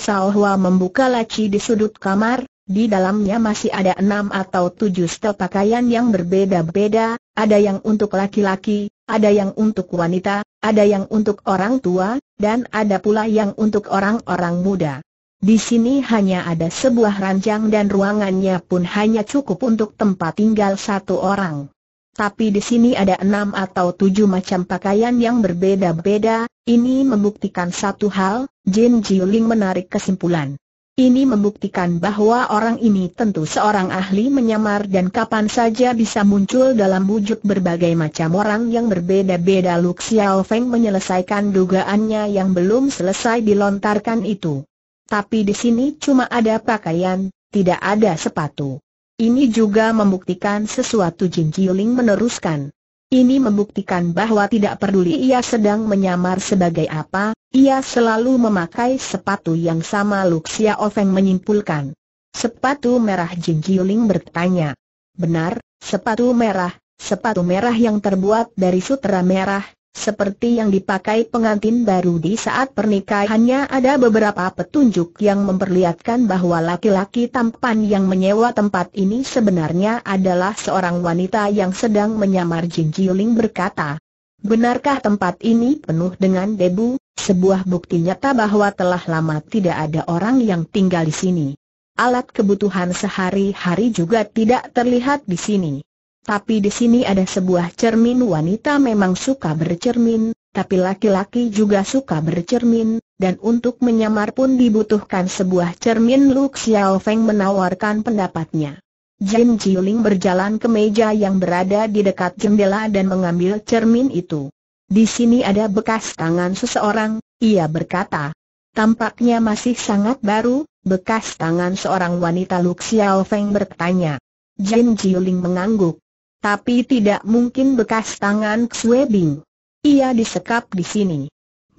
membuka laci di sudut kamar, di dalamnya masih ada enam atau tujuh setel pakaian yang berbeda-beda, ada yang untuk laki-laki, ada yang untuk wanita, ada yang untuk orang tua, dan ada pula yang untuk orang-orang muda. Di sini hanya ada sebuah ranjang dan ruangannya pun hanya cukup untuk tempat tinggal satu orang. Tapi di sini ada enam atau tujuh macam pakaian yang berbeda-beda, ini membuktikan satu hal, Jin Jiuling menarik kesimpulan. Ini membuktikan bahwa orang ini tentu seorang ahli menyamar dan kapan saja bisa muncul dalam wujud berbagai macam orang yang berbeda-beda Lu Xiaofeng menyelesaikan dugaannya yang belum selesai dilontarkan itu. Tapi di sini cuma ada pakaian, tidak ada sepatu. Ini juga membuktikan sesuatu Jin Jiuling meneruskan. Ini membuktikan bahwa tidak peduli ia sedang menyamar sebagai apa, ia selalu memakai sepatu yang sama Luxia Ofeng menyimpulkan. Sepatu merah Jin Jiuling bertanya. Benar, sepatu merah, sepatu merah yang terbuat dari sutra merah, seperti yang dipakai pengantin baru di saat pernikahannya ada beberapa petunjuk yang memperlihatkan bahwa laki-laki tampan yang menyewa tempat ini sebenarnya adalah seorang wanita yang sedang menyamar Jin berkata. Benarkah tempat ini penuh dengan debu, sebuah bukti nyata bahwa telah lama tidak ada orang yang tinggal di sini. Alat kebutuhan sehari-hari juga tidak terlihat di sini. Tapi di sini ada sebuah cermin wanita memang suka bercermin, tapi laki-laki juga suka bercermin, dan untuk menyamar pun dibutuhkan sebuah cermin Lu Xiao Feng menawarkan pendapatnya. Jin Jiuling berjalan ke meja yang berada di dekat jendela dan mengambil cermin itu. Di sini ada bekas tangan seseorang, ia berkata. Tampaknya masih sangat baru, bekas tangan seorang wanita Lu Xiao Feng bertanya. Jin Jiuling mengangguk tapi tidak mungkin bekas tangan Xue Bing. Ia disekap di sini.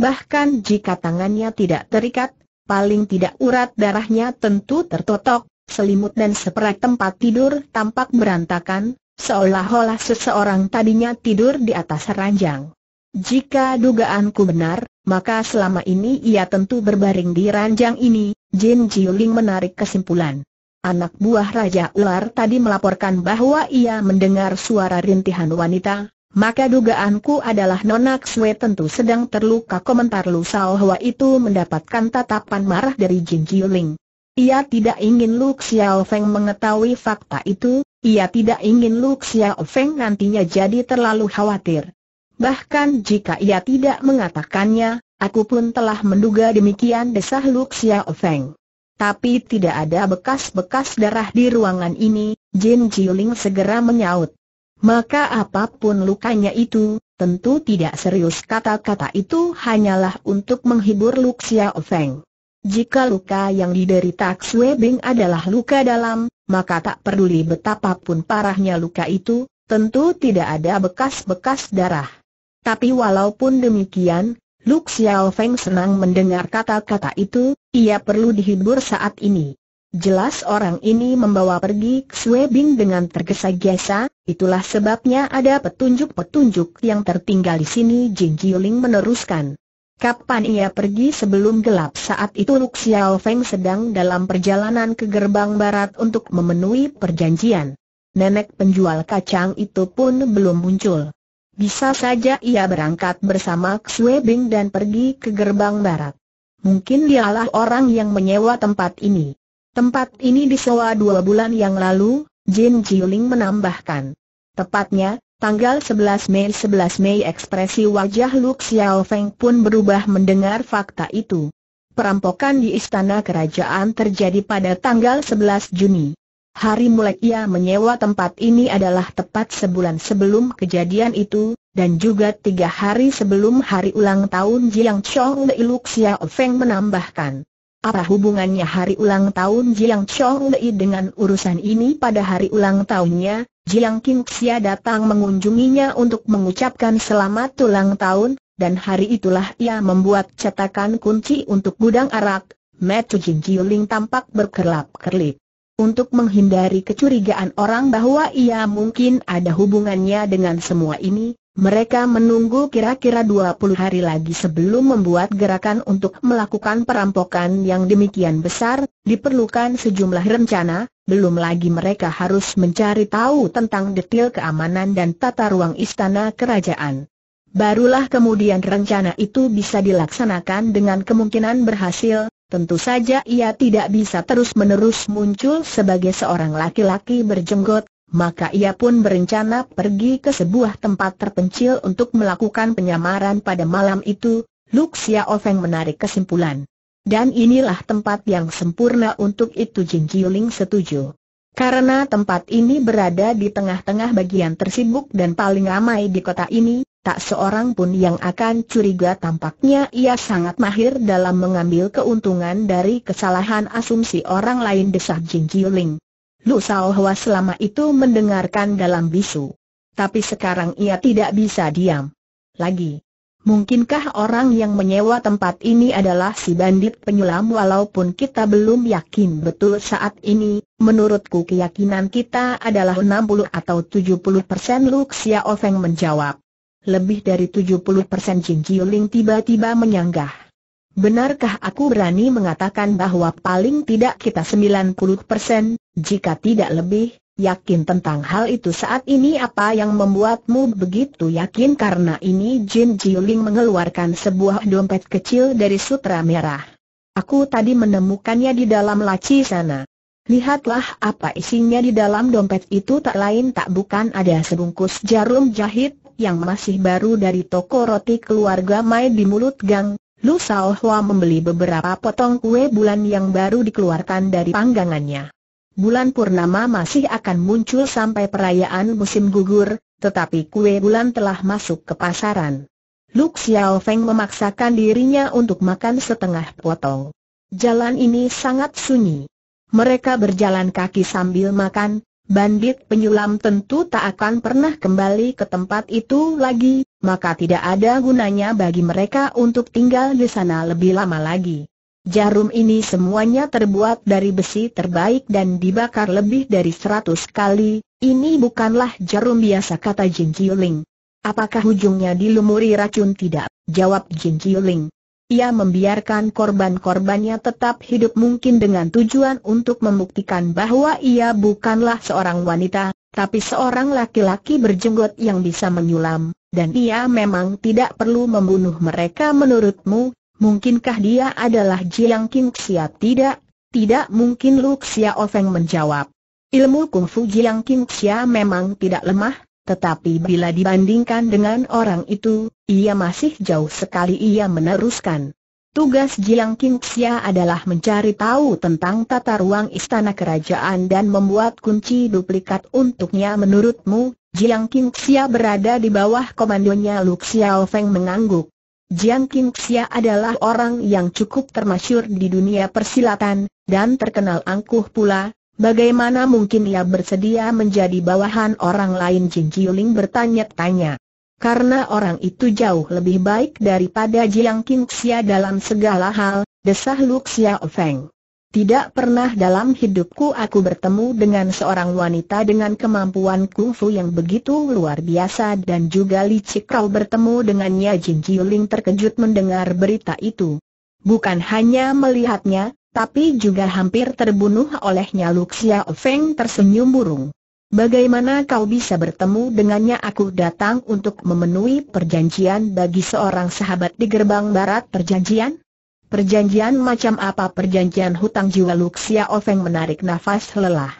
Bahkan jika tangannya tidak terikat, paling tidak urat darahnya tentu tertotok, selimut dan seperak tempat tidur tampak berantakan, seolah-olah seseorang tadinya tidur di atas ranjang. Jika dugaanku benar, maka selama ini ia tentu berbaring di ranjang ini, Jin Jiuling menarik kesimpulan. Anak buah Raja Ular tadi melaporkan bahwa ia mendengar suara rintihan wanita, maka dugaanku adalah Nona Xue tentu sedang terluka komentar Lu Sao Hua itu mendapatkan tatapan marah dari Jin Jiuling. Ia tidak ingin Lu Xiao Feng mengetahui fakta itu, ia tidak ingin Lu Xiao Feng nantinya jadi terlalu khawatir. Bahkan jika ia tidak mengatakannya, aku pun telah menduga demikian desah Lu Xiao Feng tapi tidak ada bekas-bekas darah di ruangan ini, Jin Jiuling segera menyaut. Maka apapun lukanya itu, tentu tidak serius kata-kata itu hanyalah untuk menghibur Luxia Feng. Jika luka yang diderita Xue Bing adalah luka dalam, maka tak peduli betapapun parahnya luka itu, tentu tidak ada bekas-bekas darah. Tapi walaupun demikian, Luk Xiao Feng senang mendengar kata-kata itu, ia perlu dihibur saat ini. Jelas orang ini membawa pergi Xue Bing dengan tergesa-gesa, itulah sebabnya ada petunjuk-petunjuk yang tertinggal di sini Jing Qiuling meneruskan. Kapan ia pergi sebelum gelap saat itu Luk Xiao Feng sedang dalam perjalanan ke gerbang barat untuk memenuhi perjanjian. Nenek penjual kacang itu pun belum muncul. Bisa saja ia berangkat bersama Xue Bing dan pergi ke gerbang barat. Mungkin dialah orang yang menyewa tempat ini. Tempat ini disewa dua bulan yang lalu, Jin Jiuling menambahkan. Tepatnya, tanggal 11 Mei 11 Mei ekspresi wajah Lu Xiaofeng pun berubah mendengar fakta itu. Perampokan di istana kerajaan terjadi pada tanggal 11 Juni. Hari mulai ia menyewa tempat ini adalah tepat sebulan sebelum kejadian itu, dan juga tiga hari sebelum hari ulang tahun Jiang Chong Lei Luxia Feng menambahkan. Apa hubungannya hari ulang tahun Jiang Chong Lei dengan urusan ini pada hari ulang tahunnya, Jiang King Xia datang mengunjunginya untuk mengucapkan selamat ulang tahun, dan hari itulah ia membuat cetakan kunci untuk gudang arak, Matu Jin Jiuling tampak berkerlap-kerlip untuk menghindari kecurigaan orang bahwa ia mungkin ada hubungannya dengan semua ini, mereka menunggu kira-kira 20 hari lagi sebelum membuat gerakan untuk melakukan perampokan yang demikian besar, diperlukan sejumlah rencana, belum lagi mereka harus mencari tahu tentang detail keamanan dan tata ruang istana kerajaan. Barulah kemudian rencana itu bisa dilaksanakan dengan kemungkinan berhasil, Tentu saja ia tidak bisa terus-menerus muncul sebagai seorang laki-laki berjenggot, maka ia pun berencana pergi ke sebuah tempat terpencil untuk melakukan penyamaran pada malam itu, Luxia Ofeng menarik kesimpulan. Dan inilah tempat yang sempurna untuk itu Jin Jiuling setuju. Karena tempat ini berada di tengah-tengah bagian tersibuk dan paling ramai di kota ini, tak seorang pun yang akan curiga tampaknya ia sangat mahir dalam mengambil keuntungan dari kesalahan asumsi orang lain desah Jin Lu Sao selama itu mendengarkan dalam bisu. Tapi sekarang ia tidak bisa diam. Lagi. Mungkinkah orang yang menyewa tempat ini adalah si bandit penyulam walaupun kita belum yakin betul saat ini, menurutku keyakinan kita adalah 60 atau 70 persen Lu Xiaofeng menjawab. Lebih dari 70% Jin Jiuling tiba-tiba menyanggah. Benarkah aku berani mengatakan bahwa paling tidak kita 90%, jika tidak lebih, yakin tentang hal itu saat ini apa yang membuatmu begitu yakin karena ini Jin Jiuling mengeluarkan sebuah dompet kecil dari sutra merah. Aku tadi menemukannya di dalam laci sana. Lihatlah apa isinya di dalam dompet itu tak lain tak bukan ada sebungkus jarum jahit, yang masih baru dari toko roti keluarga Mai di mulut gang, Lu Sao Hua membeli beberapa potong kue bulan yang baru dikeluarkan dari panggangannya. Bulan purnama masih akan muncul sampai perayaan musim gugur, tetapi kue bulan telah masuk ke pasaran. Lu Xiao Feng memaksakan dirinya untuk makan setengah potong. Jalan ini sangat sunyi. Mereka berjalan kaki sambil makan, bandit penyulam tentu tak akan pernah kembali ke tempat itu lagi, maka tidak ada gunanya bagi mereka untuk tinggal di sana lebih lama lagi. Jarum ini semuanya terbuat dari besi terbaik dan dibakar lebih dari seratus kali, ini bukanlah jarum biasa kata Jin Jiuling. Apakah ujungnya dilumuri racun tidak? Jawab Jin Qiuling ia membiarkan korban-korbannya tetap hidup mungkin dengan tujuan untuk membuktikan bahwa ia bukanlah seorang wanita, tapi seorang laki-laki berjenggot yang bisa menyulam, dan ia memang tidak perlu membunuh mereka menurutmu, mungkinkah dia adalah Jiang King Xia tidak? Tidak mungkin Lu Xia Ofeng menjawab. Ilmu kungfu Jiang King Xia memang tidak lemah, tetapi bila dibandingkan dengan orang itu, ia masih jauh sekali ia meneruskan. Tugas Jiang Qingxia adalah mencari tahu tentang tata ruang istana kerajaan dan membuat kunci duplikat untuknya menurutmu, Jiang Qingxia berada di bawah komandonya Lu Feng mengangguk. Jiang Qingxia adalah orang yang cukup termasyur di dunia persilatan, dan terkenal angkuh pula, Bagaimana mungkin ia bersedia menjadi bawahan orang lain Jin Jiuling bertanya-tanya. Karena orang itu jauh lebih baik daripada Jiang Qingxia dalam segala hal, desah Lu Xiaofeng. Feng. Tidak pernah dalam hidupku aku bertemu dengan seorang wanita dengan kemampuan kungfu yang begitu luar biasa dan juga licik. Kau bertemu dengannya Jin Jiuling terkejut mendengar berita itu. Bukan hanya melihatnya, tapi juga hampir terbunuh olehnya Luxia Feng tersenyum burung. Bagaimana kau bisa bertemu dengannya aku datang untuk memenuhi perjanjian bagi seorang sahabat di gerbang barat perjanjian? Perjanjian macam apa perjanjian hutang jiwa Luxia Feng menarik nafas lelah.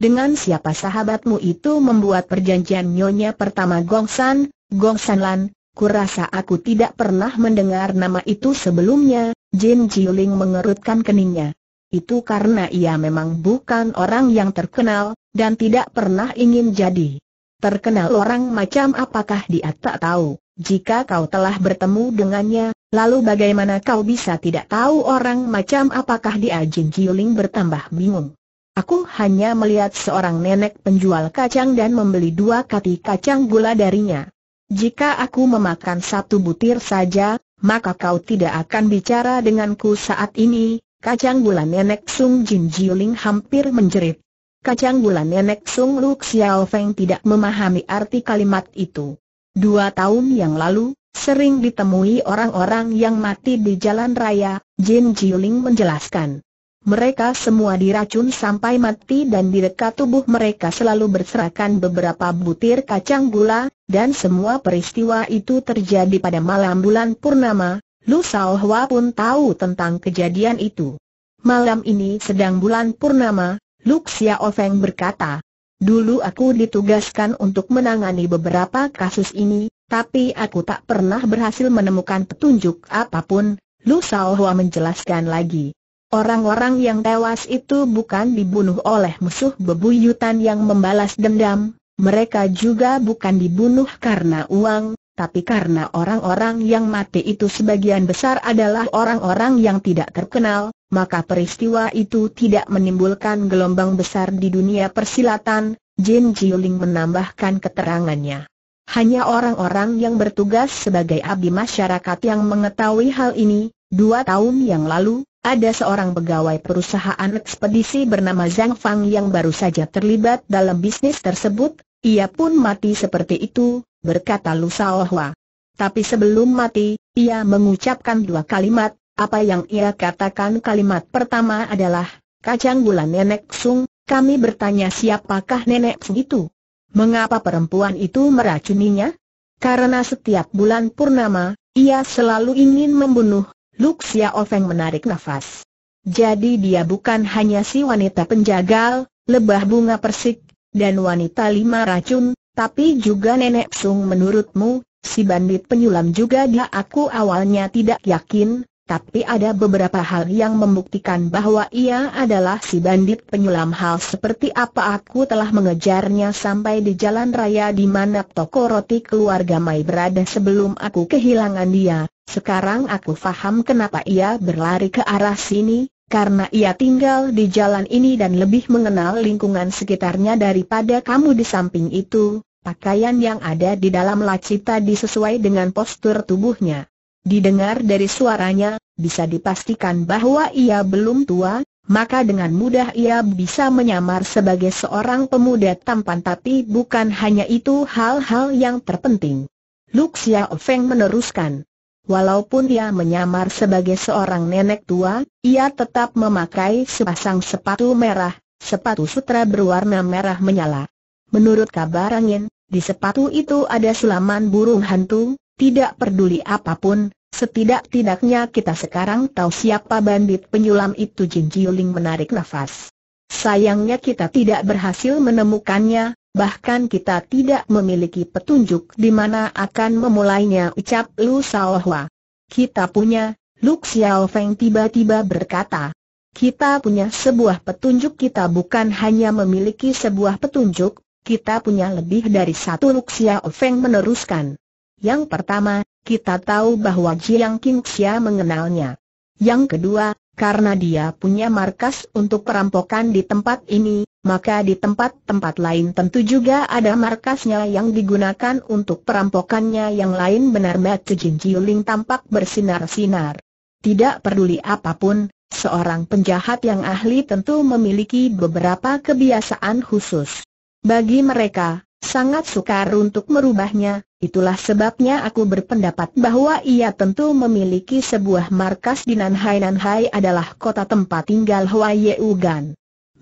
Dengan siapa sahabatmu itu membuat perjanjian nyonya pertama Gongsan, Gongsan Lan, Kurasa aku tidak pernah mendengar nama itu sebelumnya, Jin Jiuling mengerutkan keningnya. Itu karena ia memang bukan orang yang terkenal, dan tidak pernah ingin jadi. Terkenal orang macam apakah dia tak tahu, jika kau telah bertemu dengannya, lalu bagaimana kau bisa tidak tahu orang macam apakah dia Jin Jiuling bertambah bingung. Aku hanya melihat seorang nenek penjual kacang dan membeli dua kati kacang gula darinya. Jika aku memakan satu butir saja, maka kau tidak akan bicara denganku saat ini, kacang gula nenek Sung Jin Jiuling hampir menjerit. Kacang gula nenek Sung Lu Xiao Feng tidak memahami arti kalimat itu. Dua tahun yang lalu, sering ditemui orang-orang yang mati di jalan raya, Jin Jiuling menjelaskan. Mereka semua diracun sampai mati dan di dekat tubuh mereka selalu berserakan beberapa butir kacang gula, dan semua peristiwa itu terjadi pada malam bulan Purnama, Lu Sao Hua pun tahu tentang kejadian itu. Malam ini sedang bulan Purnama, Lu Xiao Feng berkata, Dulu aku ditugaskan untuk menangani beberapa kasus ini, tapi aku tak pernah berhasil menemukan petunjuk apapun, Lu Sao Hua menjelaskan lagi. Orang-orang yang tewas itu bukan dibunuh oleh musuh bebuyutan yang membalas dendam, mereka juga bukan dibunuh karena uang, tapi karena orang-orang yang mati itu sebagian besar adalah orang-orang yang tidak terkenal, maka peristiwa itu tidak menimbulkan gelombang besar di dunia persilatan, Jin Jiuling menambahkan keterangannya. Hanya orang-orang yang bertugas sebagai abdi masyarakat yang mengetahui hal ini, dua tahun yang lalu, ada seorang pegawai perusahaan ekspedisi bernama Zhang Fang yang baru saja terlibat dalam bisnis tersebut, ia pun mati seperti itu, berkata Lu Hua. Tapi sebelum mati, ia mengucapkan dua kalimat, apa yang ia katakan kalimat pertama adalah, kacang gula nenek Sung, kami bertanya siapakah nenek Sung itu? Mengapa perempuan itu meracuninya? Karena setiap bulan purnama, ia selalu ingin membunuh Luk Ofeng menarik nafas. Jadi dia bukan hanya si wanita penjagal, lebah bunga persik, dan wanita lima racun, tapi juga nenek sung menurutmu, si bandit penyulam juga dia aku awalnya tidak yakin, tapi ada beberapa hal yang membuktikan bahwa ia adalah si bandit penyulam hal seperti apa aku telah mengejarnya sampai di jalan raya di mana toko roti keluarga Mai berada sebelum aku kehilangan dia, sekarang aku faham kenapa ia berlari ke arah sini, karena ia tinggal di jalan ini dan lebih mengenal lingkungan sekitarnya daripada kamu di samping itu, pakaian yang ada di dalam laci tadi sesuai dengan postur tubuhnya. Didengar dari suaranya, bisa dipastikan bahwa ia belum tua, maka dengan mudah ia bisa menyamar sebagai seorang pemuda tampan tapi bukan hanya itu hal-hal yang terpenting. Luxia Feng meneruskan. Walaupun ia menyamar sebagai seorang nenek tua, ia tetap memakai sepasang sepatu merah, sepatu sutra berwarna merah menyala. Menurut kabar angin, di sepatu itu ada sulaman burung hantu, tidak peduli apapun, setidak-tidaknya kita sekarang tahu siapa bandit penyulam itu Jin Jiuling menarik nafas. Sayangnya kita tidak berhasil menemukannya, bahkan kita tidak memiliki petunjuk di mana akan memulainya ucap Lu Saohwa. Kita punya, Lu Xiao Feng tiba-tiba berkata. Kita punya sebuah petunjuk kita bukan hanya memiliki sebuah petunjuk, kita punya lebih dari satu Lu Xiao Feng meneruskan. Yang pertama, kita tahu bahwa Jiang Qingxia mengenalnya. Yang kedua, karena dia punya markas untuk perampokan di tempat ini, maka di tempat-tempat lain tentu juga ada markasnya yang digunakan untuk perampokannya yang lain benar Mata Jin tampak bersinar-sinar. Tidak peduli apapun, seorang penjahat yang ahli tentu memiliki beberapa kebiasaan khusus. Bagi mereka, sangat sukar untuk merubahnya, itulah sebabnya aku berpendapat bahwa ia tentu memiliki sebuah markas di Nanhai Nanhai adalah kota tempat tinggal Ye Yeugan.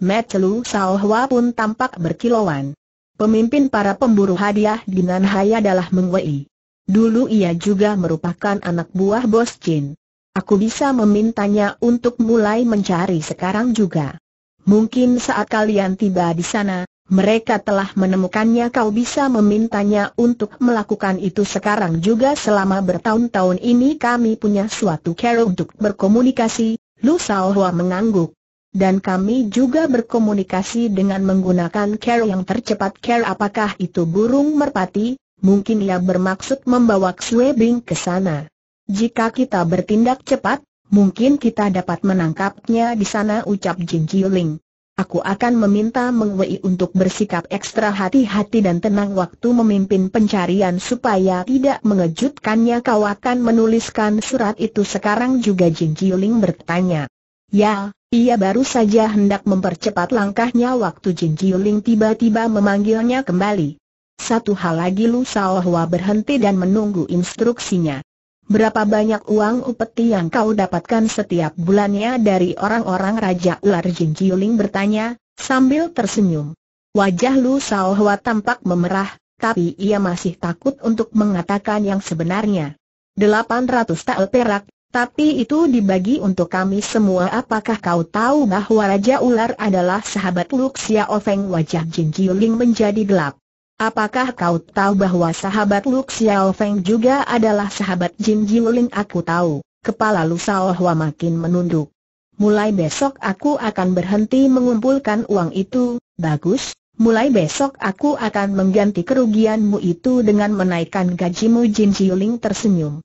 Metelu Saohwa pun tampak berkilauan. Pemimpin para pemburu hadiah di Nanhai adalah Meng Wei. Dulu ia juga merupakan anak buah Bos Jin. Aku bisa memintanya untuk mulai mencari sekarang juga. Mungkin saat kalian tiba di sana, mereka telah menemukannya kau bisa memintanya untuk melakukan itu sekarang juga selama bertahun-tahun ini kami punya suatu cara untuk berkomunikasi, Lu Sao Hua mengangguk dan kami juga berkomunikasi dengan menggunakan care yang tercepat care apakah itu burung merpati, mungkin ia bermaksud membawa Xuebing ke sana. Jika kita bertindak cepat, mungkin kita dapat menangkapnya di sana ucap Jin Jiuling. Aku akan meminta Meng Wei untuk bersikap ekstra hati-hati dan tenang waktu memimpin pencarian supaya tidak mengejutkannya kau akan menuliskan surat itu sekarang juga Jin Jiuling bertanya. Ya, ia baru saja hendak mempercepat langkahnya waktu Jin Jiuling tiba-tiba memanggilnya kembali. Satu hal lagi Lu Hua berhenti dan menunggu instruksinya. Berapa banyak uang upeti yang kau dapatkan setiap bulannya dari orang-orang Raja Ular Jin Jiuling bertanya, sambil tersenyum. Wajah Lu Hua tampak memerah, tapi ia masih takut untuk mengatakan yang sebenarnya. 800 tael perak, tapi itu dibagi untuk kami semua apakah kau tahu bahwa Raja Ular adalah sahabat Luxia Ofeng? wajah Jin Jiuling menjadi gelap. Apakah kau tahu bahwa sahabat Luxia Ofeng juga adalah sahabat Jin Jiuling aku tahu, kepala Lu Sao makin menunduk. Mulai besok aku akan berhenti mengumpulkan uang itu, bagus, mulai besok aku akan mengganti kerugianmu itu dengan menaikkan gajimu Jin Jiuling tersenyum.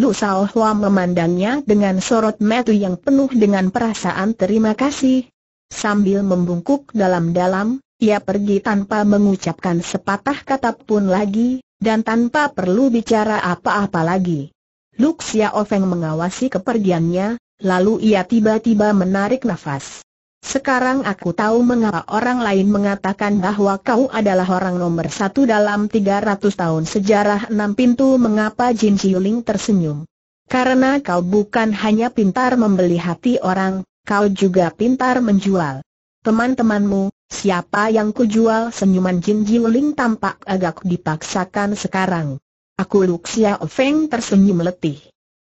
Lu Sao Hua memandangnya dengan sorot metu yang penuh dengan perasaan terima kasih. Sambil membungkuk dalam-dalam, ia pergi tanpa mengucapkan sepatah kata pun lagi, dan tanpa perlu bicara apa-apa lagi. Lu Xiao mengawasi kepergiannya, lalu ia tiba-tiba menarik nafas. Sekarang aku tahu mengapa orang lain mengatakan bahwa kau adalah orang nomor satu dalam 300 tahun sejarah enam pintu mengapa Jin Xiuling tersenyum. Karena kau bukan hanya pintar membeli hati orang, kau juga pintar menjual. Teman-temanmu, siapa yang kujual senyuman Jin Xiuling tampak agak dipaksakan sekarang. Aku Luxia Feng tersenyum letih.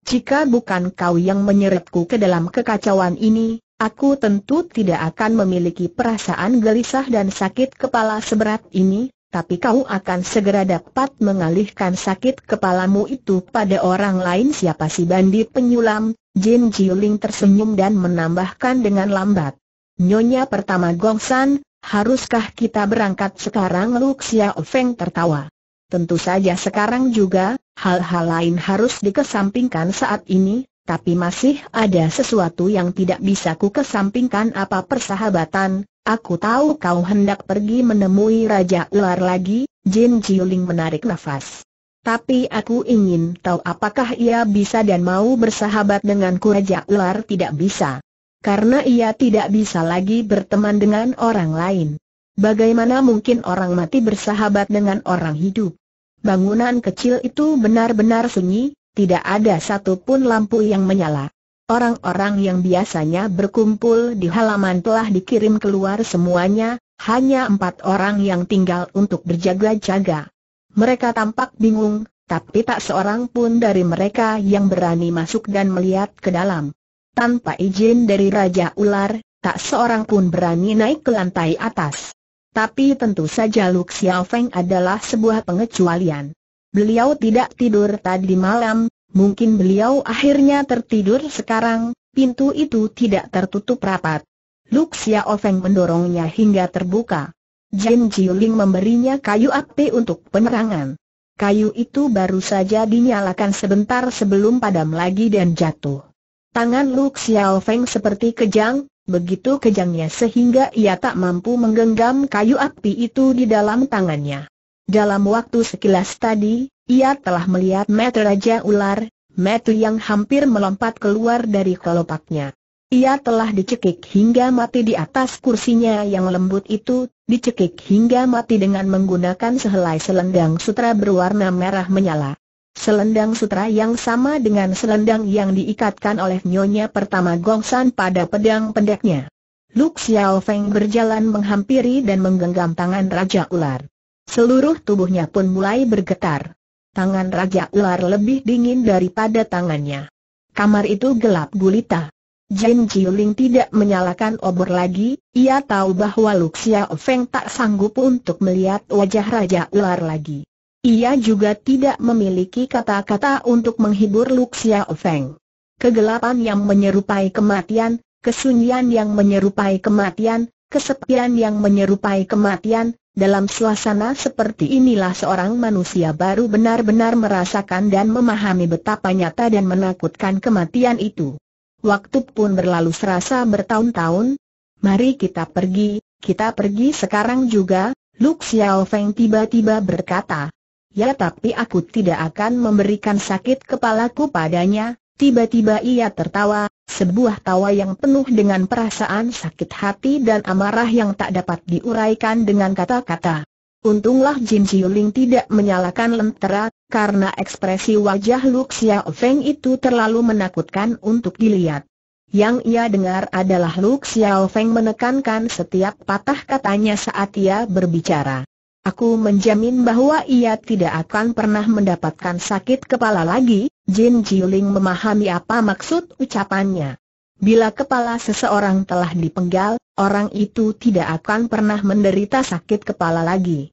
Jika bukan kau yang menyeretku ke dalam kekacauan ini, aku tentu tidak akan memiliki perasaan gelisah dan sakit kepala seberat ini, tapi kau akan segera dapat mengalihkan sakit kepalamu itu pada orang lain siapa si bandit penyulam, Jin Jiuling tersenyum dan menambahkan dengan lambat. Nyonya pertama Gongsan, haruskah kita berangkat sekarang Lu Feng tertawa. Tentu saja sekarang juga, hal-hal lain harus dikesampingkan saat ini, tapi masih ada sesuatu yang tidak bisa ku kesampingkan apa persahabatan, aku tahu kau hendak pergi menemui Raja Ular lagi, Jin Jiuling menarik nafas. Tapi aku ingin tahu apakah ia bisa dan mau bersahabat denganku Raja Ular tidak bisa. Karena ia tidak bisa lagi berteman dengan orang lain. Bagaimana mungkin orang mati bersahabat dengan orang hidup? Bangunan kecil itu benar-benar sunyi, tidak ada satu pun lampu yang menyala. Orang-orang yang biasanya berkumpul di halaman telah dikirim keluar semuanya, hanya empat orang yang tinggal untuk berjaga-jaga. Mereka tampak bingung, tapi tak seorang pun dari mereka yang berani masuk dan melihat ke dalam. Tanpa izin dari Raja Ular, tak seorang pun berani naik ke lantai atas. Tapi tentu saja Luxiao Feng adalah sebuah pengecualian. Beliau tidak tidur tadi malam, mungkin beliau akhirnya tertidur sekarang, pintu itu tidak tertutup rapat. Luxia Ofeng mendorongnya hingga terbuka. Jin Jiuling memberinya kayu api untuk penerangan. Kayu itu baru saja dinyalakan sebentar sebelum padam lagi dan jatuh. Tangan Luxia Ofeng seperti kejang, begitu kejangnya sehingga ia tak mampu menggenggam kayu api itu di dalam tangannya. Dalam waktu sekilas tadi, ia telah melihat metu Raja Ular, metu yang hampir melompat keluar dari kelopaknya. Ia telah dicekik hingga mati di atas kursinya yang lembut itu, dicekik hingga mati dengan menggunakan sehelai selendang sutra berwarna merah menyala. Selendang sutra yang sama dengan selendang yang diikatkan oleh nyonya pertama Gongsan pada pedang pendeknya. Luk Xiao Feng berjalan menghampiri dan menggenggam tangan Raja Ular. Seluruh tubuhnya pun mulai bergetar. Tangan Raja Ular lebih dingin daripada tangannya. Kamar itu gelap gulita. Jin Jiuling tidak menyalakan obor lagi, ia tahu bahwa Luxia Feng tak sanggup untuk melihat wajah Raja Ular lagi. Ia juga tidak memiliki kata-kata untuk menghibur Luxia Feng. Kegelapan yang menyerupai kematian, kesunyian yang menyerupai kematian, kesepian yang menyerupai kematian, dalam suasana seperti inilah seorang manusia baru benar-benar merasakan dan memahami betapa nyata dan menakutkan kematian itu. Waktu pun berlalu serasa bertahun-tahun. Mari kita pergi, kita pergi sekarang juga, Lu Xiao Feng tiba-tiba berkata. Ya tapi aku tidak akan memberikan sakit kepalaku padanya, tiba-tiba ia tertawa, sebuah tawa yang penuh dengan perasaan sakit hati dan amarah yang tak dapat diuraikan dengan kata-kata. Untunglah Jin Jiuling tidak menyalakan lentera, karena ekspresi wajah Lu Xiao Feng itu terlalu menakutkan untuk dilihat. Yang ia dengar adalah Lu Xiao Feng menekankan setiap patah katanya saat ia berbicara. Aku menjamin bahwa ia tidak akan pernah mendapatkan sakit kepala lagi, Jin Jiuling memahami apa maksud ucapannya. Bila kepala seseorang telah dipenggal, orang itu tidak akan pernah menderita sakit kepala lagi.